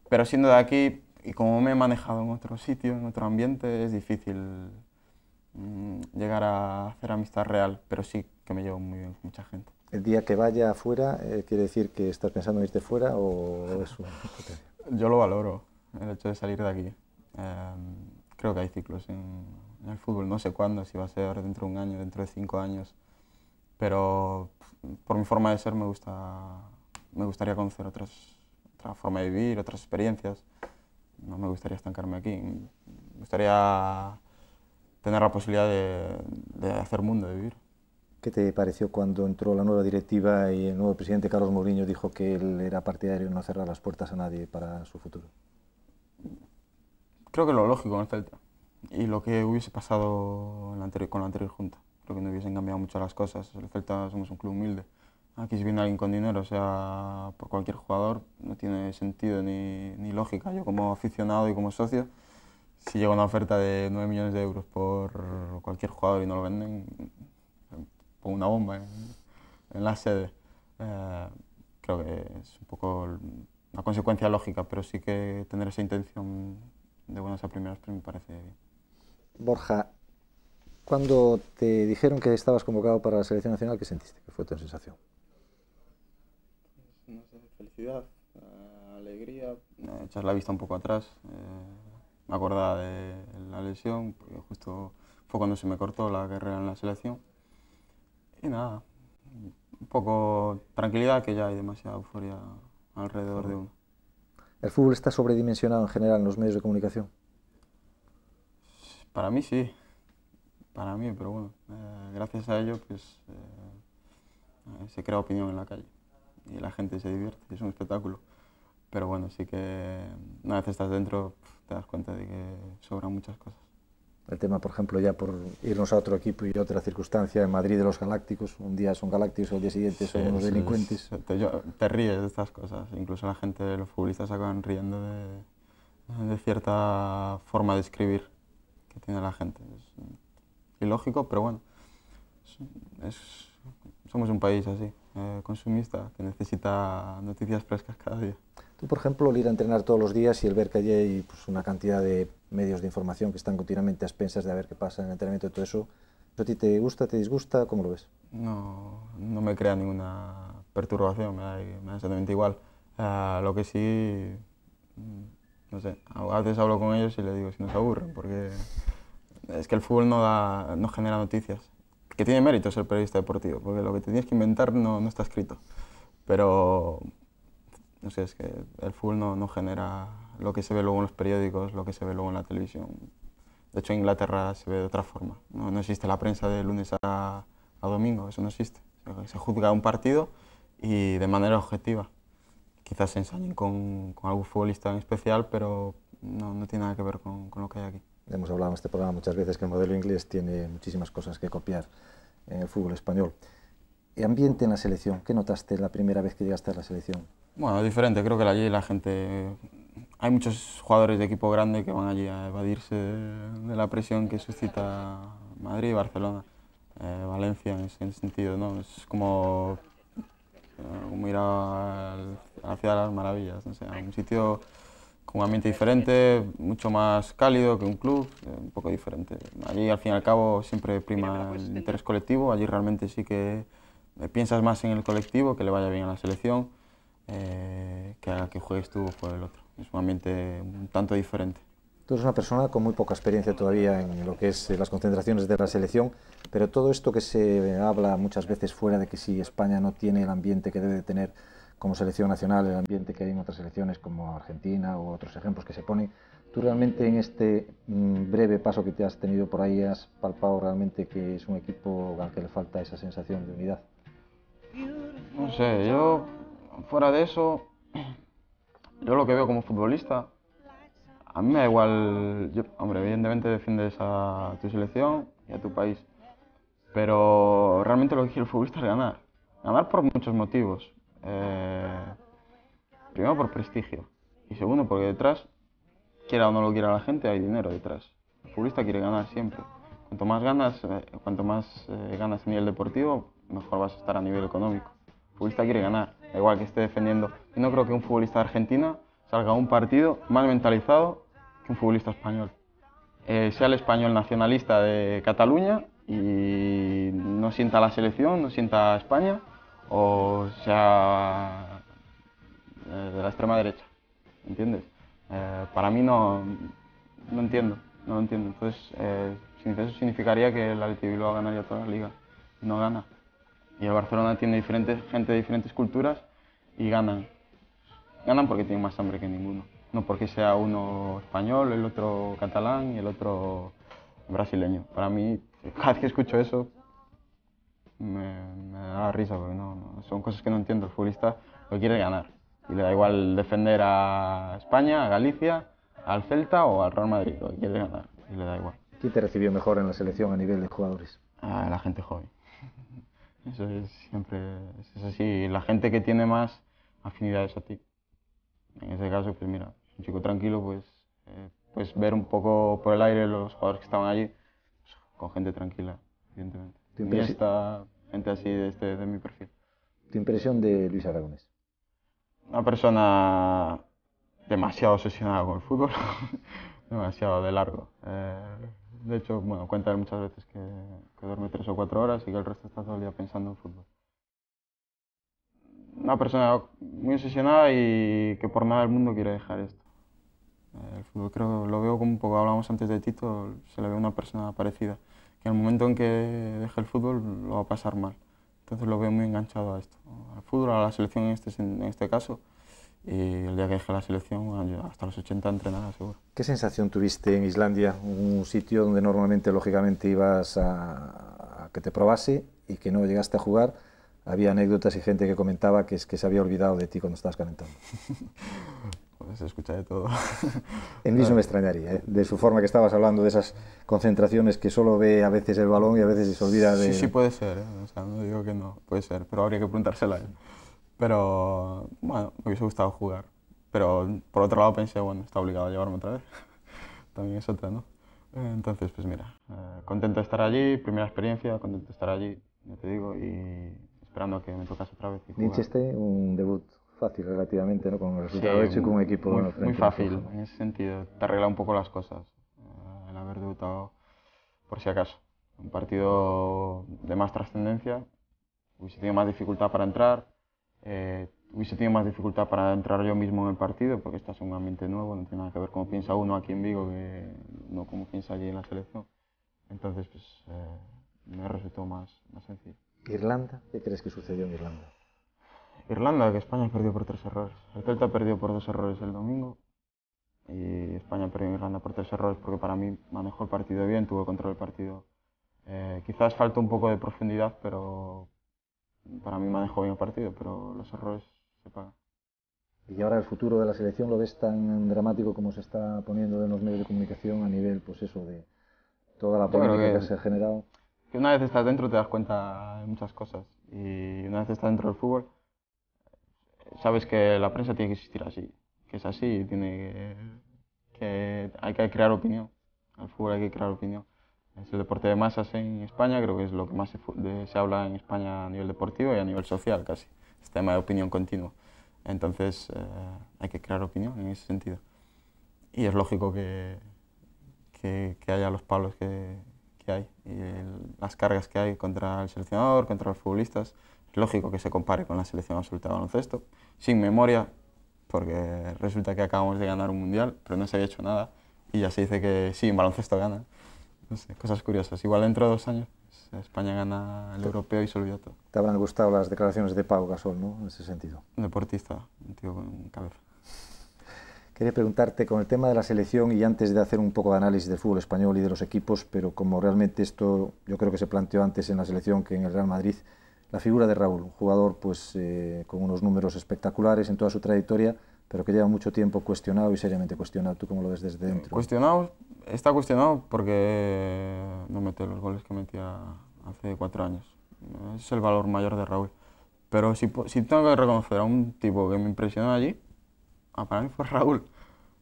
Pero siendo de aquí, y como me he manejado en otro sitio, en otro ambiente, es difícil mm, llegar a hacer amistad real, pero sí que me llevo muy bien con mucha gente. ¿El día que vaya afuera eh, quiere decir que estás pensando en irte fuera o es una Yo lo valoro, el hecho de salir de aquí. Em, creo que hay ciclos en, en, el fútbol, no sé cuándo, si va a ser dentro de un año, dentro de cinco años, pero por mi forma de ser me, gusta, me gustaría conocer otras, otra forma de vivir, otras experiencias no me gustaría estancarme aquí, me gustaría tener la posibilidad de, hacer mundo, de vivir. ¿Qué te pareció cuando entró la nueva directiva y el nuevo presidente Carlos Mourinho dijo que él era partidario de no cerrar las puertas a nadie para su futuro? Creo que lo lógico en el Celta y lo que hubiese pasado anterior, con la anterior junta. Creo que no hubiesen cambiado mucho las cosas. El Celta somos un club humilde Aquí si viene alguien con dinero, o sea, por cualquier jugador, no tiene sentido ni, ni lógica. Yo como aficionado y como socio, si llega una oferta de 9 millones de euros por cualquier jugador y no lo venden, pongo una bomba en, la sede. Eh, creo que es un poco una consecuencia lógica, pero sí que tener esa intención de buenas a primeras pues, me parece bien. Borja, cuando te dijeron que estabas convocado para la selección nacional, ¿qué sentiste? ¿Qué fue tu sensación? no sé, felicidad, eh, alegría. Eh, echar la vista un poco atrás, eh, me acordaba de la lesión, porque justo fue cuando se me cortó la carrera en la selección. Y nada, un poco tranquilidad que ya hay demasiada euforia alrededor de uno. ¿El fútbol está sobredimensionado en general en los medios de comunicación? Para mí sí, para mí, pero bueno, gracias a ello pues, se crea opinión en la calle y la gente se divierte, es un espectáculo. Pero bueno, sí que mm, una vez estás dentro te das cuenta de que sobran muchas cosas. El tema, por ejemplo, ya por irnos a otro equipo y otra circunstancia, en Madrid de los Galácticos, un día son Galácticos, al día siguiente son unos delincuentes. te, ríes de estas cosas, incluso la gente, los futbolistas acaban riendo de, cierta forma de escribir que tiene la gente. Es mm, ilógico, pero bueno, es, somos un país así. Eh, consumista que necesita noticias frescas cada día. Tú, por ejemplo, el ir a entrenar todos los días y el ver que hay pues, una cantidad de medios de información que están continuamente a expensas de a ver qué pasa en el entrenamiento y todo eso, ¿a ti te gusta, te disgusta? ¿Cómo lo ves? No, me crea ninguna perturbación, me da, exactamente igual. Eh, lo que sí, no sé, a veces hablo con ellos y les digo si nos aburren, porque es que el fútbol da, no genera noticias que tiene mérito ser periodista deportivo, porque lo que tenías que inventar no, está escrito. Pero, no sé, es que el fútbol no, no, genera lo que se ve luego en los periódicos, lo que se ve luego en la televisión. De hecho, en Inglaterra se ve de otra forma. No, no existe la prensa de lunes a, domingo, eso no existe. se juzga un partido y de manera objetiva. Quizás se ensañen con, algún futbolista en especial, pero no, no tiene nada que ver con lo que hay aquí. Hemos hablado en este programa muchas veces que el modelo inglés tiene muchísimas cosas que copiar en el fútbol español. ¿Y ambiente en la selección? ¿Qué notaste la primera vez que llegaste a la selección? Bueno, diferente. Creo que allí la gente... Hay muchos jugadores de equipo grande que van allí a evadirse de la presión que suscita Madrid Barcelona. Eh, Valencia en ese sentido, ¿no? Es como, eh, como ir hacia las maravillas, no sé, a un sitio con un ambiente diferente, mucho más cálido que un club, eh, un poco diferente. Allí, al fin y al cabo, siempre prima el interés colectivo, allí realmente sí que eh, piensas más en el colectivo, que le vaya bien a la selección, eh, que a que juegues tú o juegue el otro. Es un ambiente un tanto diferente. Tú eres una persona con muy poca experiencia todavía en lo que es las concentraciones de la selección, pero todo esto que se habla muchas veces fuera de que si España no tiene el ambiente que debe de tener como selección nacional el ambiente que hay en otras selecciones como Argentina u otros ejemplos que se pone. ¿Tú realmente en este mm, breve paso que te has tenido por ahí has palpado realmente que es un equipo al que le falta esa sensación de unidad? No sé, yo fuera de eso, [clears throat] yo lo que veo como futbolista, a mí me da igual, hombre, evidentemente defiendes a tu selección y a tu país, pero realmente lo que quiere el futbolista es ganar, ganar por muchos motivos, eh, primero por prestigio y segundo porque detrás, quiera o no lo quiera la gente, hay dinero detrás. El futbolista quiere ganar siempre. Cuanto más ganas, eh, cuanto más eh, ganas a nivel deportivo, mejor vas a estar a nivel económico. El futbolista quiere ganar, igual que esté defendiendo. Yo no creo que un futbolista argentino Argentina salga a un partido más mentalizado que un futbolista español. sea el español nacionalista de Cataluña y no sienta la selección, no sienta España, o sea eh, de la extrema derecha, ¿entiendes? Eh, para mí no, no entiendo, no lo entiendo. Entonces, eh, eso significaría que el Athletic Bilbao ganaría toda la liga, no gana. Y el Barcelona tiene gente de diferentes culturas y ganan. Ganan porque tienen más hambre que ninguno, no porque sea uno español, el otro catalán y el otro brasileño. Para mí, cada vez que escucho eso, me, da risa porque no, son cosas que no entiendo. El futbolista lo quiere ganar y le da igual defender a España, a Galicia, al Celta o al Real Madrid, lo quiere ganar y le da igual. ¿Quién te recibió mejor en la selección a nivel de jugadores? Ah, la gente joven. [laughs] Eso es siempre es así. La gente que tiene más afinidades a ti. En ese caso, pues mira, un chico tranquilo, pues, eh, pues ver un poco por el aire los jugadores que estaban allí, pues, con gente tranquila, evidentemente. ¿Te, está así de, este, de mi perfil. ¿Tu impresión de Luis Aragonés? Una persona demasiado obsesionada con el fútbol, [laughs] demasiado de largo. Eh, de hecho, bueno, cuenta muchas veces que, duerme tres o cuatro horas y que el resto está todo el día pensando en fútbol. Una persona muy obsesionada y que por nada del mundo quiere dejar esto. Eh, el fútbol creo, lo veo como un poco, hablábamos antes de Tito, se le ve una persona parecida que el momento en que deje el fútbol lo va a pasar mal. Entonces lo veo muy enganchado a esto, al fútbol, a la selección en este, en este caso. Y el día que deje la selección, hasta los 80 entrenará seguro. ¿Qué sensación tuviste en Islandia, un sitio donde normalmente, lógicamente, ibas a, a que te probase y que no llegaste a jugar? Había anécdotas y gente que comentaba que, es que se había olvidado de ti cuando estabas calentando. [laughs] Pues se escucha de todo. [laughs] En mí no me extrañaría, ¿eh? de su forma que estabas hablando, de esas concentraciones que solo ve a veces el balón y a veces se olvida de... Sí, sí puede ser, ¿eh? no digo que no, puede ser, pero habría que preguntársela a él. Pero, bueno, me hubiese gustado jugar, pero por otro lado pensé, bueno, está obligado a llevarme otra vez, [laughs] también es otra, ¿no? Entonces, pues mira, eh, contento de estar allí, primera experiencia, contento de estar allí, ya te digo, y esperando a que me tocas otra vez. un debut fácil relativamente, ¿no? Con el resultado hecho y con un equipo muy, muy fácil, en ese sentido. Te arregla un poco las cosas eh, el haber debutado por si acaso. Un partido de más trascendencia, hubiese tenido más dificultad para entrar, eh, hubiese tenido más dificultad para entrar yo mismo en el partido, porque estás en un ambiente nuevo, no tiene nada que ver cómo piensa uno aquí en Vigo, que no como piensa allí en la selección. Entonces, pues, eh, me resultó más, más sencillo. ¿Irlanda? ¿Qué crees que sucedió en Irlanda? Irlanda, que España perdió por tres errores. El Celta perdió por dos errores el domingo y España perdió Irlanda por tres errores porque para mí manejó el partido bien, tuvo control del partido. Eh, quizás falta un poco de profundidad, pero para mí manejó bien el partido, pero los errores se pagan. ¿Y ahora el futuro de la selección lo ves tan dramático como se está poniendo en los medios de comunicación a nivel, pues eso, de toda la polémica que, se ha generado? Que una vez estás dentro te das cuenta de muchas cosas y una vez estás dentro del fútbol sabes que la prensa tiene que existir así, que es así, tiene hay que crear opinión. Al fútbol hay que crear opinión. Es el deporte de masas en España, creo que es lo que más se, habla en España a nivel deportivo y a nivel social casi, Es tema de opinión continua. Entonces eh, hay que crear opinión en ese sentido. Y es lógico que, que, haya los palos que, hay y las cargas que hay contra el seleccionador, contra los futbolistas. Es lógico que se compare con la selección absoluta de baloncesto sin memoria, porque resulta que acabamos de ganar un mundial, pero no se había hecho nada, y ya se dice que sí, en baloncesto gana. cosas curiosas. Igual dentro de dos años España gana el europeo y se olvida todo. ¿Te habrán gustado las declaraciones de Pau Gasol, no? En ese sentido. deportista, un tío con cabeza. [laughs] Quería preguntarte con el tema de la selección y antes de hacer un poco de análisis del fútbol español y de los equipos, pero como realmente esto yo creo que se planteó antes en la selección que en el Real Madrid, la figura de Raúl, un jugador pues, eh, con unos números espectaculares en toda su trayectoria, pero que lleva mucho tiempo cuestionado y seriamente cuestionado. ¿Tú cómo lo ves desde eh, dentro? Cuestionado, está cuestionado porque no mete los goles que metía hace cuatro años. es el valor mayor de Raúl. Pero si, tengo que reconocer a un tipo que me impresionó allí, ah, para mí fue Raúl.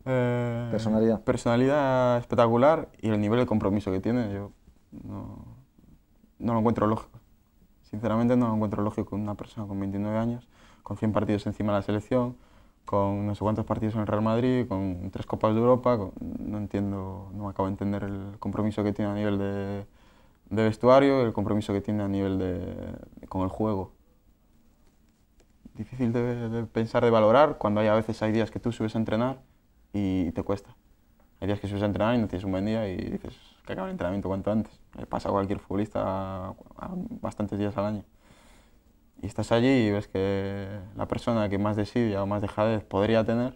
Eh, personalidad. Personalidad espectacular y el nivel de compromiso que tiene, yo no, no lo encuentro lógico. Sinceramente no me encuentro lógico con una persona con 29 años, con 100 partidos encima de la selección, con no sé cuántos partidos en el Real Madrid, con tres Copas de Europa, no entiendo, no acabo de entender el compromiso que tiene a nivel de, vestuario y el compromiso que tiene a nivel de, con el juego. Difícil de, de, pensar, de valorar, cuando hay a veces hay días que tú subes a entrenar y te cuesta. Hay días que subes a entrenar y no tienes un buen día y dices, que el entrenamiento cuanto antes. pasa a cualquier futbolista bastantes días al año. Y estás allí y ves que la persona que más desidia o más dejadez podría tener,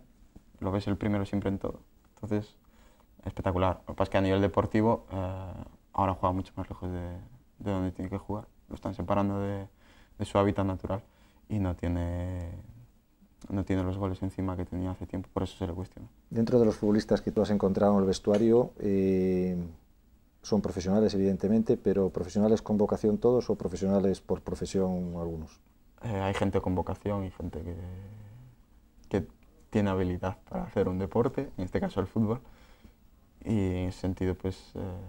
lo ves el primero siempre en todo. Entonces, espectacular. Lo que pasa es que a nivel deportivo eh, ahora juega mucho más lejos de, de, donde tiene que jugar. Lo están separando de, de su hábitat natural y no tiene no tiene los goles encima que tenía hace tiempo, por eso se le cuestiona. Dentro de los futbolistas que tú has encontrado en el vestuario, eh, son profesionales, evidentemente, pero profesionales con vocación todos o profesionales por profesión algunos. Eh, hay gente con vocación y gente que, que tiene habilidad para hacer un deporte, en este caso el fútbol, y en ese sentido, pues, eh,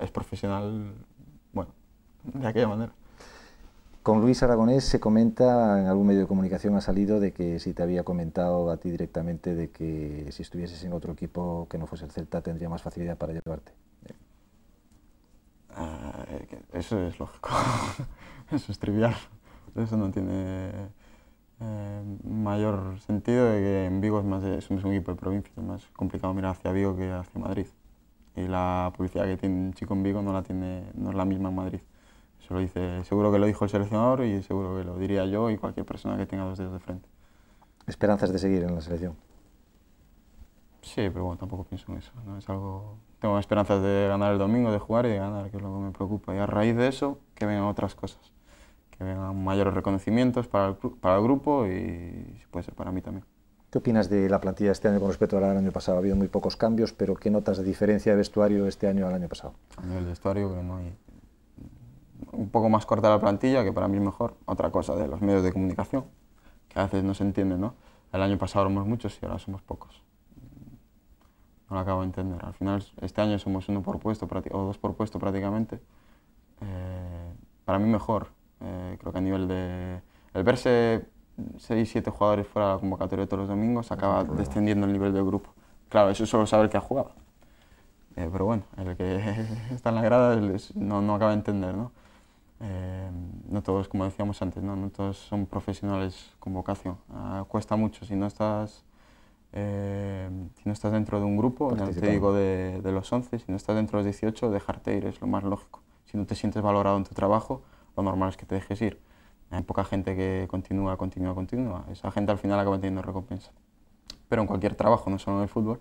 es profesional, bueno, de aquella manera. Con Luis Aragonés se comenta, en algún medio de comunicación ha salido, de que si te había comentado a ti directamente de que si estuvieses en otro equipo que no fuese el Celta tendría más facilidad para llevarte. Ah, eso es lógico, [laughs] eso es trivial, eso no tiene eh, mayor sentido de que en Vigo es, más, es un equipo de provincia, es más complicado mirar hacia Vigo que hacia Madrid. Y la publicidad que tiene un chico en Vigo no, la tiene, no es la misma en Madrid. Eso lo dice, seguro que lo dijo el seleccionador y seguro que lo diría yo y cualquier persona que tenga los dedos de frente. ¿Esperanzas de seguir en la selección? Sí, pero bueno, tampoco pienso en eso, ¿no? es algo tengo esperanzas de ganar el domingo, de jugar y de ganar, que es lo que me preocupa. Y a raíz de eso, que vengan otras cosas, que vengan mayores reconocimientos para el, grupo y si puede ser para mí también. ¿Qué opinas de la plantilla este año con respecto al año pasado? Ha habido muy pocos cambios, pero ¿qué notas de diferencia de vestuario este año al año pasado? A nivel de vestuario hay... Un poco más corta la plantilla, que para mí es mejor. Otra cosa de los medios de comunicación, que a veces no se entiende, ¿no? El año pasado éramos muchos y ahora somos pocos. No lo acabo de entender. Al final, este año somos uno por puesto o dos por puesto prácticamente. Eh, para mí mejor. Eh, creo que a nivel de... El verse 6, 7 jugadores fuera de la convocatoria todos los domingos acaba descendiendo el nivel del grupo. Claro, eso solo saber que ha jugado. Eh, pero bueno, el que [laughs] está en la grada no, no acaba de entender, ¿no? todos, como decíamos antes, ¿no? todos son profesionales con vocación. Ah, cuesta mucho, si no estás Em, si no estás dentro de un grupo, ya te digo de, los 11, si no estás dentro de los 18, dejarte ir es lo más lógico. Si no te sientes valorado en tu trabajo, lo normal es que te dejes ir. Hay poca gente que continúa, continúa, continúa. Esa gente al final acaba teniendo recompensa. Pero en cualquier trabajo, no solo en el fútbol,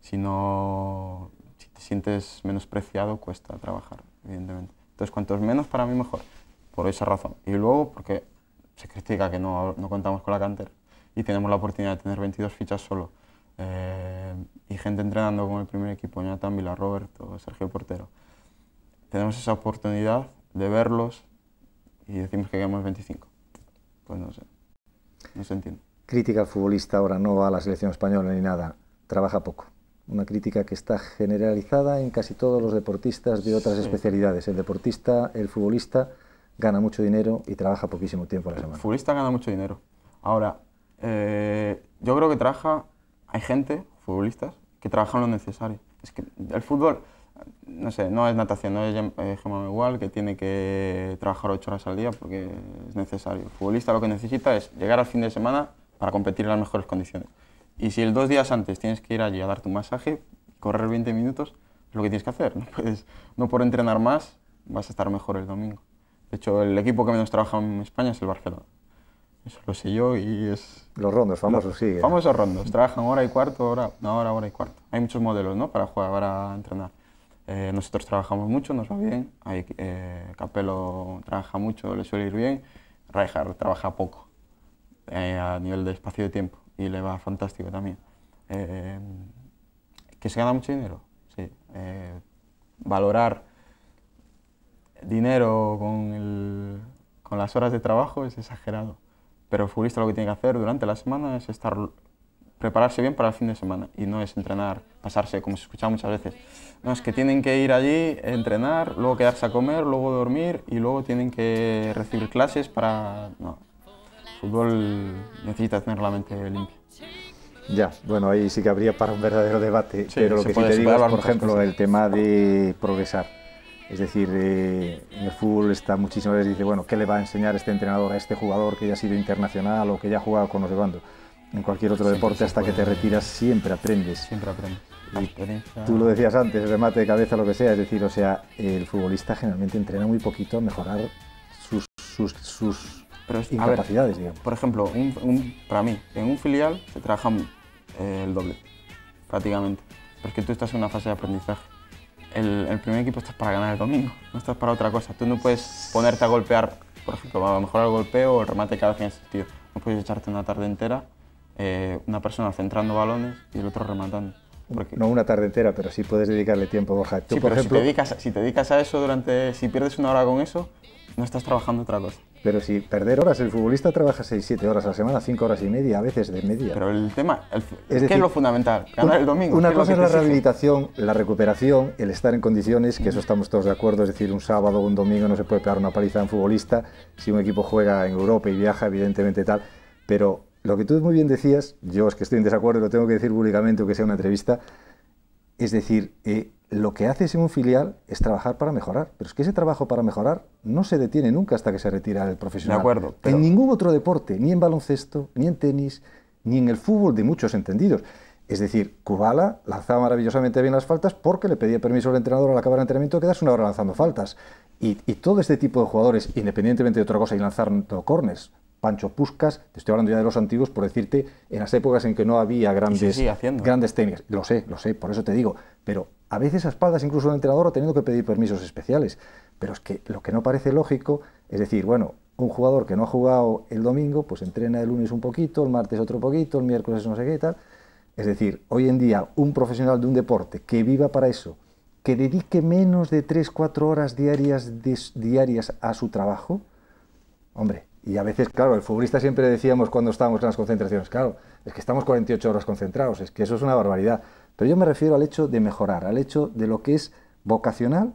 sino si te sientes menospreciado, cuesta trabajar, evidentemente. Entonces, cuantos menos, para mí mejor, por esa razón. Y luego, porque se critica que no, no contamos con la cantera y tenemos la oportunidad de tener 22 fichas solo. Eh, y gente entrenando con el primer equipo, Jonathan Vila, Roberto, Sergio Portero. Tenemos esa oportunidad de verlos y decimos que queremos 25. Pues no sé, no se entiende. Crítica al futbolista ahora, no va a la selección española ni nada, trabaja poco. Una crítica que está generalizada en casi todos los deportistas de otras especialidades. El deportista, el futbolista, gana mucho dinero y trabaja poquísimo tiempo a la semana. El futbolista gana mucho dinero. Ahora, eh, yo creo que trabaja, hay gente, futbolistas, que trabajan lo necesario. Es que el fútbol, no sé, no es natación, no es eh, Gemma igual, que tiene que trabajar ocho horas al día porque es necesario. El futbolista lo que necesita es llegar al fin de semana para competir en las mejores condiciones. Y si el dos días antes tienes que ir allí a darte un masaje, correr 20 minutos, es lo que tienes que hacer. No, puedes, no por entrenar más vas a estar mejor el domingo. De hecho, el equipo que menos trabaja en España es el Barcelona. Eso lo sé yo y es... Los rondos famosos, los, sí. Famosos rondos. Trabajan hora y cuarto, hora, hora, hora y cuarto. Hay muchos modelos, ¿no? Para jugar, para entrenar. Eh, nosotros trabajamos mucho, nos va bien. Hay, eh, trabaja mucho, le suele ir bien. Rijkaard trabaja poco eh, a nivel de espacio de tiempo y le va fantástico también. que se gana mucho dinero, sí. valorar dinero con las horas de trabajo es exagerado. Pero el futbolista lo que tiene que hacer durante la semana es estar prepararse bien para el fin de semana y no es entrenar, pasarse, como se escucha muchas veces. No, es que tienen que ir allí, entrenar, luego quedarse a comer, luego dormir y luego tienen que recibir clases para... No, el fútbol necesita tener la mente limpia. Ya, bueno, ahí sí que habría para un verdadero debate, pero lo que sí te digo es, por ejemplo, el tema de progresar. Es decir, eh, en el fútbol está muchísimas veces dice, bueno, ¿qué le va a enseñar este entrenador a este jugador que ya ha sido internacional o que ya ha jugado con los de bando? En cualquier otro deporte, hasta que te retiras, siempre aprendes. Siempre aprendes. tú lo ah. decías antes, remate de cabeza, lo que sea. Es decir, o sea, el futbolista generalmente entrena muy poquito a mejorar sus, sus, digamos. Por ejemplo, un, para mí, en un filial se trabaja eh, el doble, prácticamente. Porque tú estás en una fase de aprendizaje el, primer equipo estás para ganar el domingo, no estás para otra cosa. Tú no puedes ponerte a golpear, por ejemplo, a lo mejor el golpeo o el remate cada fin de sentido. No puedes echarte una tarde entera, eh, una persona centrando balones y el otro rematando. No una tarde entera, pero sí puedes dedicarle tiempo, a por si, te dedicas, si te dedicas a eso durante... Si pierdes una hora con eso, no estás trabajando otra cosa. Pero si perder horas, el futbolista trabaja 6-7 horas a la semana, 5 horas y media, a veces de media. Pero el tema, es ¿qué es lo fundamental? Ganar el domingo. Una cosa es, la rehabilitación, la recuperación, el estar en condiciones, que eso estamos todos de acuerdo, es decir, un sábado o un domingo no se puede pegar una paliza en futbolista, si un equipo juega en Europa y viaja, evidentemente tal. Pero lo que tú muy bien decías, yo es que estoy en desacuerdo, lo tengo que decir públicamente, aunque sea una entrevista, es decir, eh, lo que haces en un filial es trabajar para mejorar, pero es que ese trabajo para mejorar no se detiene nunca hasta que se retira el profesional. De acuerdo. En ningún otro deporte, ni en baloncesto, ni en tenis, ni en el fútbol de muchos entendidos. Es decir, Kubala lanzaba maravillosamente bien las faltas porque le pedía permiso al entrenador al acabar el entrenamiento de quedarse una hora lanzando faltas. Y, todo este tipo de jugadores, independientemente de otra cosa y lanzando cornes. Pancho Puscas, te estoy hablando ya de los antiguos, por decirte, en las épocas en que no había grandes, ¿eh? grandes técnicas. Lo sé, lo sé, por eso te digo. Pero a veces a espaldas incluso el entrenador ha tenido que pedir permisos especiales. Pero es que lo que no parece lógico es decir, bueno, un jugador que no ha jugado el domingo, pues entrena el lunes un poquito, el martes otro poquito, el miércoles no sé qué tal. Es decir, hoy en día un profesional de un deporte que viva para eso, que dedique menos de 3-4 horas diarias, diarias a su trabajo, hombre, y a veces, claro, el futbolista siempre decíamos cuando estábamos en las concentraciones, claro, es que estamos 48 horas concentrados, es que eso es una barbaridad. Pero yo me refiero al hecho de mejorar, al hecho de lo que es vocacional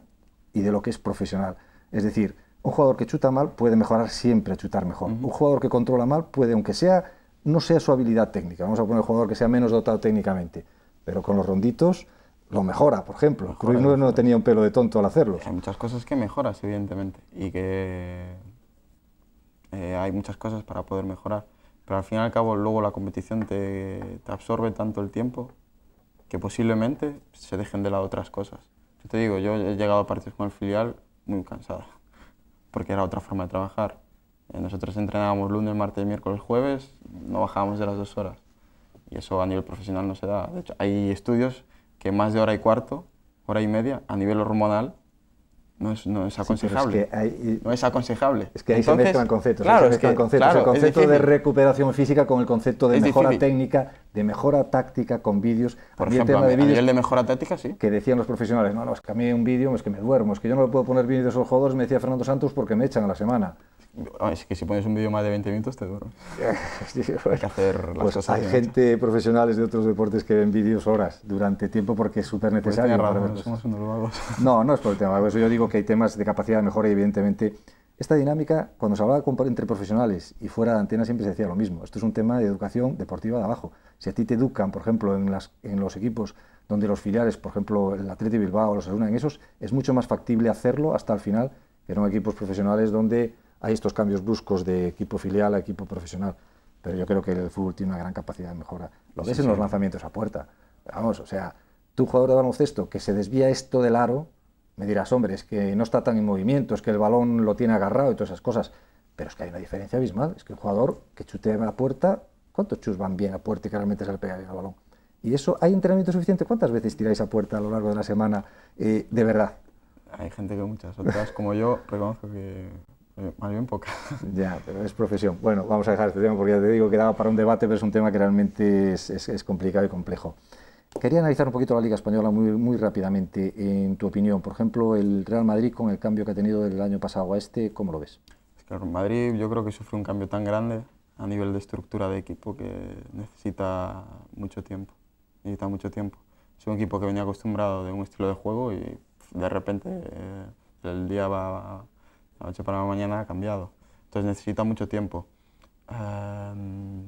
y de lo que es profesional. Es decir, un jugador que chuta mal puede mejorar siempre a chutar mejor. Un jugador que controla mal puede, aunque sea, no sea su habilidad técnica, vamos a poner un jugador que sea menos dotado técnicamente, pero con los ronditos lo mejora, por ejemplo. Cruyff no tenía un pelo de tonto al hacerlo. Hay muchas cosas que mejoras, evidentemente, y que eh, hay muchas cosas para poder mejorar. Pero al fin y al cabo luego la competición te, te absorbe tanto el tiempo que posiblemente se dejen de lado otras cosas. Yo te digo, yo he llegado a partidos con el filial muy cansada porque era otra forma de trabajar. Eh, nosotros entrenábamos lunes, martes, miércoles, jueves, no bajábamos de las dos horas. Y eso a nivel profesional no se da. De hecho, hay estudios que más de hora y cuarto, hora y media, a nivel hormonal, no es, no es aconsejable. que no es aconsejable. Es que ahí se mezclan conceptos. es el concepto de recuperación física con el concepto de mejora técnica, de mejora táctica con vídeos. Por ejemplo, el tema de a nivel de mejora táctica, sí. Que decían los profesionales, no, no, es que a mí un vídeo es que me duermo, es que yo no lo puedo poner vídeos a los jugadores, me decía Fernando Santos, porque me echan a la semana. Es que si pones un vídeo más de 20 minutos te duro. [laughs] hay que hacer pues Hay gente, profesionales de otros deportes que ven vídeos horas durante tiempo porque es súper necesario. [laughs] No, no es por el tema. Por eso yo digo que hay temas de capacidad de mejora y evidentemente esta dinámica, cuando se hablaba entre profesionales y fuera de antena siempre se decía lo mismo. Esto es un tema de educación deportiva de abajo. Si a ti te educan, por ejemplo, en, las, en los equipos donde los filiales, por ejemplo, el Atleti Bilbao, los Aruna, en esos, es mucho más factible hacerlo hasta el final que en equipos profesionales donde hay estos cambios bruscos de equipo filial a equipo profesional, pero yo creo que el fútbol tiene una gran capacidad de mejora. Lo ves en los lanzamientos a puerta. Vamos, o sea, tú jugador de baloncesto que se desvía esto del aro, me dirás, hombre, es que no está tan en movimiento, es que el balón lo tiene agarrado y todas esas cosas. Pero es que hay una diferencia abismal. Es que el jugador que chutea a la puerta, ¿cuántos chus van bien a puerta y que realmente se le pega bien al balón? Y eso, ¿hay entrenamiento suficiente? ¿Cuántas veces tiráis a puerta a lo largo de la semana eh, de verdad? Hay gente que muchas, otras como yo, reconozco que eh, más bien poca. [laughs] Ya, pero es profesión. Bueno, vamos a dejar este tema porque ya te digo que daba para un debate, pero es un tema que realmente es, es, complicado y complejo. Quería analizar un poquito la Liga Española muy, muy rápidamente, en tu opinión. Por ejemplo, el Real Madrid con el cambio que ha tenido del año pasado a este, ¿cómo lo ves? Es que el Madrid yo creo que sufre un cambio tan grande a nivel de estructura de equipo que necesita mucho tiempo. Necesita mucho tiempo. Es un equipo que venía acostumbrado de un estilo de juego y de repente eh, el día va la noche para la mañana ha cambiado. Entonces necesita mucho tiempo. Em,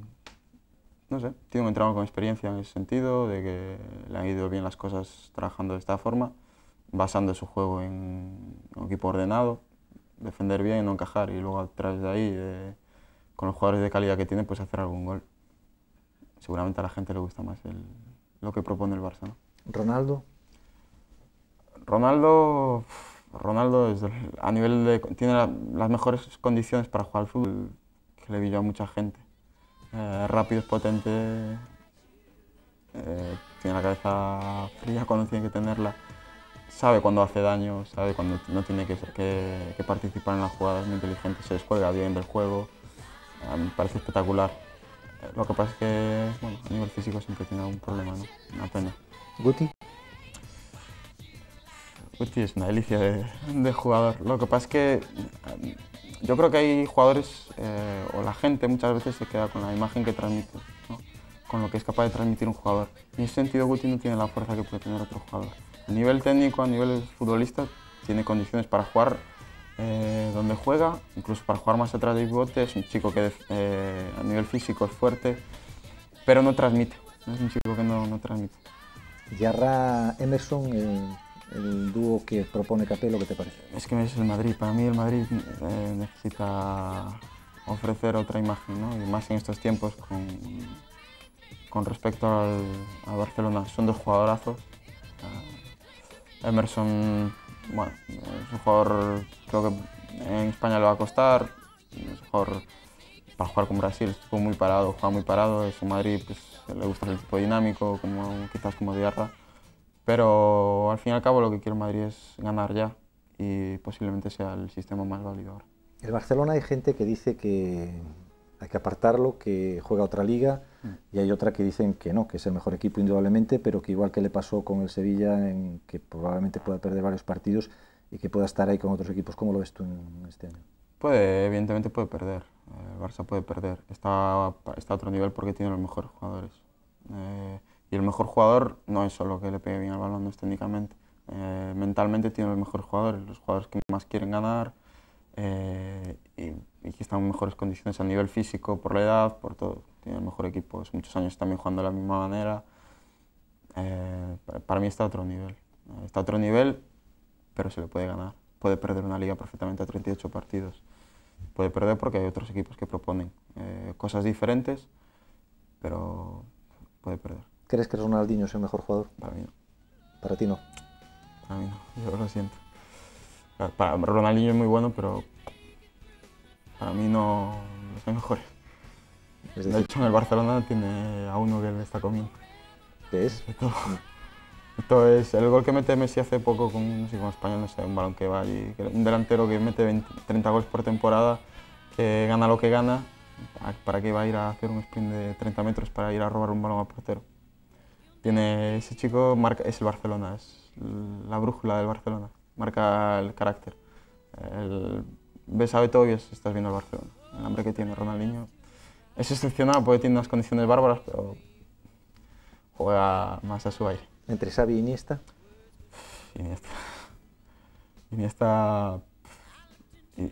no sé, tiene un entrenador con experiencia en ese sentido, de que le han ido bien las cosas trabajando de esta forma, basando su juego en un equipo ordenado, defender bien, no encajar y luego atrás de ahí, eh, con los jugadores de calidad que tiene, pues hacer algún gol. Seguramente a la gente le gusta más lo que propone el Barça. Ronaldo. Ronaldo Ronaldo a nivel tiene las mejores condiciones para jugar al fútbol que le vi a mucha gente. Eh, rápido, es potente, eh, tiene la cabeza fría cuando tiene que tenerla, sabe cuando hace daño, sabe cuando no tiene que, que participar en las jugadas, es muy inteligente, se descuelga bien del juego, eh, me parece espectacular. Lo que pasa es que bueno, a nivel físico siempre tiene algún problema, ¿no? Una pena. ¿Guti? Guti es una delicia de, jugador. Lo que pasa es que yo creo que hay jugadores, eh, o la gente muchas veces se queda con la imagen que transmite, con lo que es capaz de transmitir un jugador. Y en ese sentido Guti no tiene la fuerza que puede tener otro jugador. A nivel técnico, a nivel futbolista, tiene condiciones para jugar eh, donde juega, incluso para jugar más atrás de bote, es un chico que eh, a nivel físico es fuerte, pero no transmite, es un chico que no, no transmite. Yarra Emerson, el dúo que propone lo ¿qué te parece? Es que es el Madrid. Para mí el Madrid eh, necesita ofrecer otra imagen, ¿no? Y más en estos tiempos con, con respecto a Barcelona. Son dos jugadorazos. Eh, Emerson, bueno, es un creo que en España le va a costar. Es un para jugar con Brasil, estuvo muy parado, juega muy parado. Es un Madrid, pues le gusta el tipo dinámico, como, quizás como Diarra. Pero al fin y al cabo lo que quiere Madrid es ganar ya y posiblemente sea el sistema más válido ahora. En Barcelona hay gente que dice que hay que apartarlo, que juega otra liga mm. y hay otra que dicen que no, que es el mejor equipo indudablemente, pero que igual que le pasó con el Sevilla, en que probablemente pueda perder varios partidos y que pueda estar ahí con otros equipos. ¿Cómo lo ves tú en este año? Puede, evidentemente puede perder. Eh, el Barça puede perder. Está, está a otro nivel porque tiene los mejores jugadores. Eh, y el mejor jugador no es solo que le pegue bien al balón, no es técnicamente. Eh, mentalmente tiene los mejores jugadores, los jugadores que más quieren ganar eh, y, que están en mejores condiciones a nivel físico, por la edad, por todo. Tiene el mejor equipo, muchos años están jugando de la misma manera. Eh, para mí está a otro nivel. Está a otro nivel, pero se le puede ganar. Puede perder una liga perfectamente a 38 partidos. Puede perder porque hay otros equipos que proponen cosas diferentes, pero puede perder. ¿Crees que Ronaldinho es el mejor jugador? Para mí no. Para ti no. Para mí no, yo lo siento. Para Ronaldinho es muy bueno, pero para mí no, es el mejor. de hecho, en el Barcelona tiene a uno que le está comiendo. ¿Qué es? Esto, es el gol que mete Messi hace poco con, no sé, no sé, un balón que va allí, un delantero que mete 30 goles por temporada, que gana lo que gana, ¿para qué va a ir a hacer un sprint de 30 metros para ir a robar un balón a portero? Tiene ese chico, marca, es el Barcelona, es la brújula del Barcelona, marca el carácter. El, ves a Beto y estás viendo el Barcelona, el hambre que tiene Ronaldinho. Es excepcional, puede tiene unas condiciones bárbaras, pero juega más a su aire. ¿Entre Xavi y e Iniesta? Iniesta. Iniesta.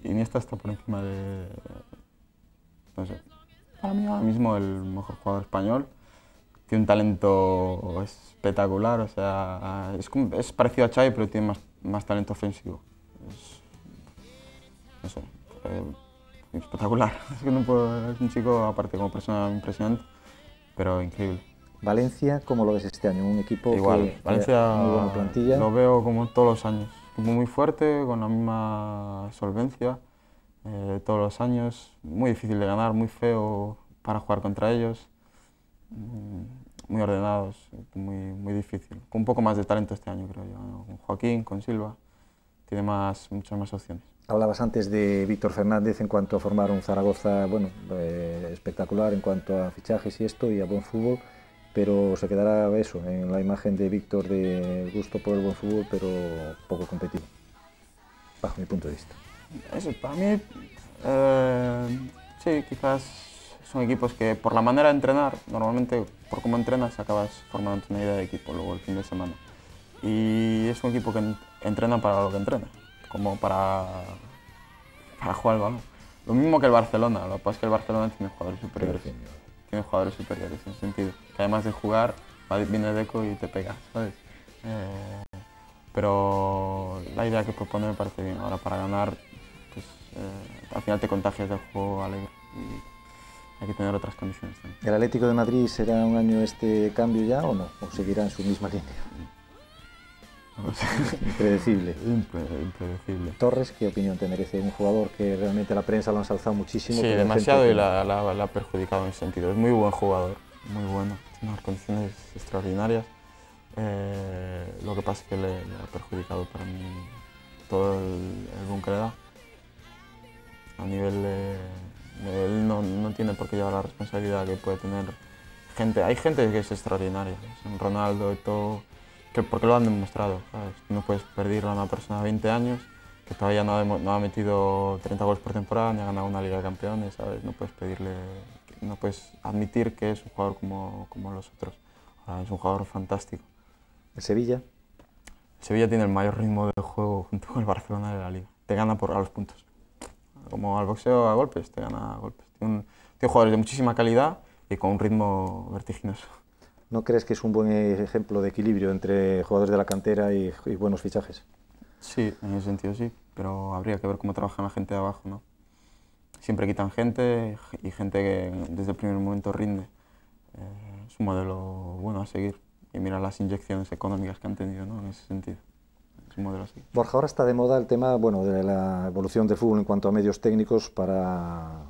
Iniesta está por encima de. No sé. Ahora mismo el mejor jugador español un talento espectacular, o sea, es, parecido a Chai, pero tiene más, talento ofensivo. Eh, espectacular. [laughs] Es, un chico, aparte como persona impresionante, pero increíble. Valencia, ¿cómo lo ves este año? Un equipo Igual, Valencia plantilla. Lo veo como todos los años, muy fuerte, con la misma solvencia, eh, todos los años, muy difícil de ganar, muy feo para jugar contra ellos. Mm, muy ordenados, muy, muy difícil. Con un poco más de talento este año, creo yo. Con Joaquín, con Silva, tiene más, muchas más opciones. Hablabas antes de Víctor Fernández en cuanto a formar un Zaragoza bueno, eh, espectacular en cuanto a fichajes y esto y a buen fútbol, pero se quedará eso, en la imagen de Víctor de gusto por el buen fútbol, pero poco competitivo, bajo mi punto de vista. Eso, para mí, eh, sí, quizás son equipos que por la manera de entrenar, normalmente por cómo entrenas acabas formando una idea de equipo luego el fin de semana. Y es un equipo que entrena para lo que entrena, como para, para jugar al balón. Lo mismo que el Barcelona, lo que pasa es que el Barcelona tiene jugadores superiores. Tiene jugadores superiores en sentido. Que además de jugar, viene Deco y te pega, ¿sabes? Eh, pero la idea que propone me parece bien. Ahora para ganar, pues, eh, al final te contagias del juego hay que tener otras condiciones ¿El Atlético de Madrid será un año este cambio ya o no? ¿O seguirá en su misma línea? [laughs] impredecible. impredecible. Torres, ¿qué opinión te merece? Un jugador que realmente la prensa lo ha ensalzado muchísimo. Sí, demasiado y la, ha perjudicado en ese sentido. Es muy buen jugador, muy bueno, tiene unas condiciones extraordinarias. Eh, lo que pasa es que le, ha perjudicado para mí todo el, el da. a nivel de él no, tiene por qué llevar la responsabilidad que puede tener gente. Hay gente que es extraordinaria, son Ronaldo y todo, que porque lo han demostrado. No puedes pedirle a una persona de 20 años que todavía no ha, metido 30 goles por temporada ni ha ganado una Liga de Campeones, ¿sabes? No puedes pedirle, no puedes admitir que es un jugador como, como los otros. Ah, es un jugador fantástico. ¿El Sevilla? El Sevilla tiene el mayor ritmo de juego junto con el Barcelona de la Liga. Te gana por, a los puntos como al boxeo a golpes, te gana a golpes. Tiene, jugadores de muchísima calidad y con un ritmo vertiginoso. ¿No crees que es un buen ejemplo de equilibrio entre jugadores de la cantera y, buenos fichajes? Sí, en ese sentido sí, pero habría que ver cómo trabajan la gente de abajo, ¿no? Siempre quitan gente y gente que desde el primer momento rinde. Eh, es un modelo bueno a seguir y mira las inyecciones económicas que han tenido, ¿no? En ese sentido. Borja, ahora está de moda el tema bueno, de la evolución del fútbol en cuanto a medios técnicos para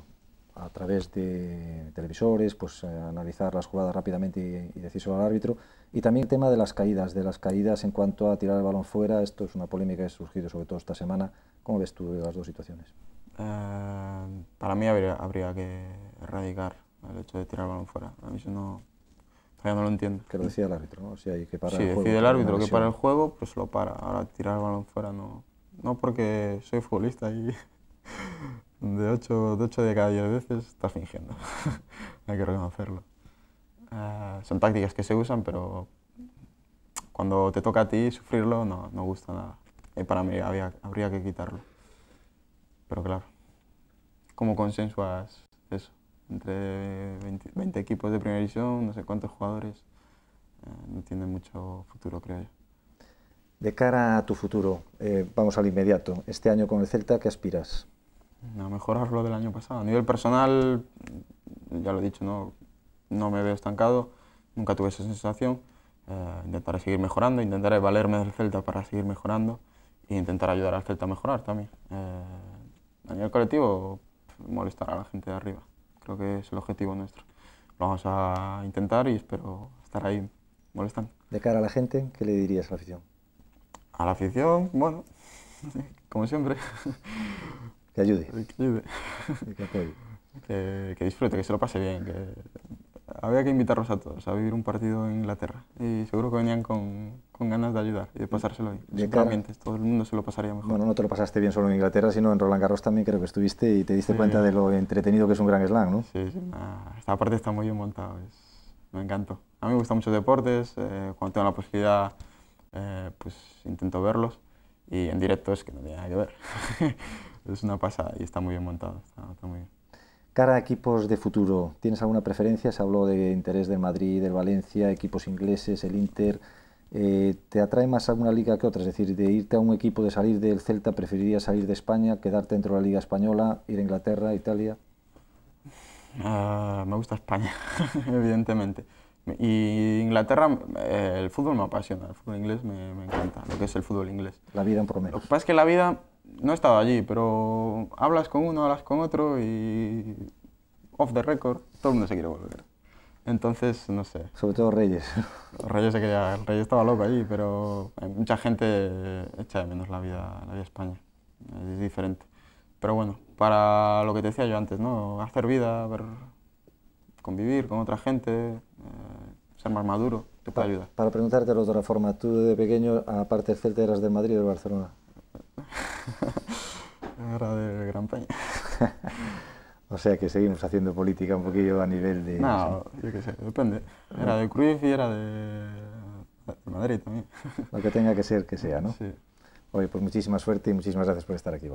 a través de televisores, pues eh, analizar las jugadas rápidamente y, y al árbitro. Y también el tema de las caídas, de las caídas en cuanto a tirar el balón fuera. Esto es una polémica que ha surgido sobre todo esta semana. ¿Cómo ves tú las dos situaciones? Eh, para mí habría, que erradicar el hecho de tirar el balón fuera. A mí eso no, no lo entiendo. Que lo decía el árbitro, ¿no? si hay que para el juego, decide el árbitro que para el juego, pues lo para. Ahora tirar el balón fuera no. No porque soy futbolista y [laughs] de 8 de, de cada 10 veces estás fingiendo. [laughs] Hay que reconocerlo. Ah, son tácticas que se usan, pero cuando te toca a ti sufrirlo no, no gusta nada. Y para mí habría que quitarlo. Pero claro, ¿cómo consensuas eso? entre 20, equipos de primera división, no sé cuántos jugadores. Eh, no tiene mucho futuro, creo yo. De cara a tu futuro, eh, vamos al inmediato. Este año con el Celta, ¿qué aspiras? A mejorar del año pasado. A nivel personal, mm, ya lo he dicho, no, no me veo estancado, nunca tuve esa sensación. Eh, intentaré seguir mejorando, intentaré valerme del Celta para seguir mejorando e intentar ayudar al Celta a mejorar también. Eh, a nivel colectivo, molestar a la gente de arriba. Creo que es el objetivo nuestro. Lo vamos a intentar y espero estar ahí molestan De cara a la gente, ¿qué le dirías a la afición? A la afición, bueno, [laughs] como siempre. Que ayude. Que disfrute, que se lo pase bien, había que invitarlos a todos a vivir un partido en Inglaterra. Y seguro que venían con, con ganas de ayudar y de pasárselo bien. De todo el mundo se lo pasaría mejor. Bueno, no te lo pasaste bien solo en Inglaterra, sino en Roland Garros también creo que estuviste y te diste cuenta de lo entretenido que es un gran slam, ¿no? Sí, sí. Ah, esta parte está muy bien montada. me encantó. A mí me gustan muchos deportes. Eh, cuando tengo la posibilidad, eh, pues intento verlos. Y en directo es que no tiene nada que ver. [laughs] es una pasada y está muy bien montado. está muy bien. Cara equipos de futuro, ¿tienes alguna preferencia? Se habló de interés del Madrid, del Valencia, equipos ingleses, el Inter. Eh, ¿Te atrae más alguna liga que otra? Es decir, de irte a un equipo, de salir del Celta, ¿preferirías salir de España, quedarte dentro de la Liga Española, ir a Inglaterra, Italia? Ah, me gusta España, [laughs] evidentemente. Y Inglaterra, eh, el fútbol me apasiona, el fútbol inglés me, me, encanta, lo que es el fútbol inglés. La vida en promedio. Lo que pasa es que la vida no he estado allí, pero hablas con uno, hablas con otro y off the record, todo el mundo se quiere volver. Entonces, no sé. Sobre todo Reyes. Reyes se quería, Reyes estaba loco allí, pero mucha gente echa de menos la vida, la vida España. Es diferente. Pero bueno, para lo que te decía yo antes, ¿no? Hacer vida, ver, convivir con otra gente, eh, ser más maduro, te puede ayudar. Para preguntarte de otra forma, tú de pequeño, aparte del Celta, eras de Madrid o de Barcelona. Era [laughs] de Gran Peña. [laughs] o sea que seguimos haciendo política un poquillo a nivel de... No, yo qué sé, depende. Era de Cruz y era de, de Madrid también. Lo que tenga que ser, que sea, ¿no? [laughs] Sí. Oye, pues muchísima suerte y muchísimas gracias por estar aquí.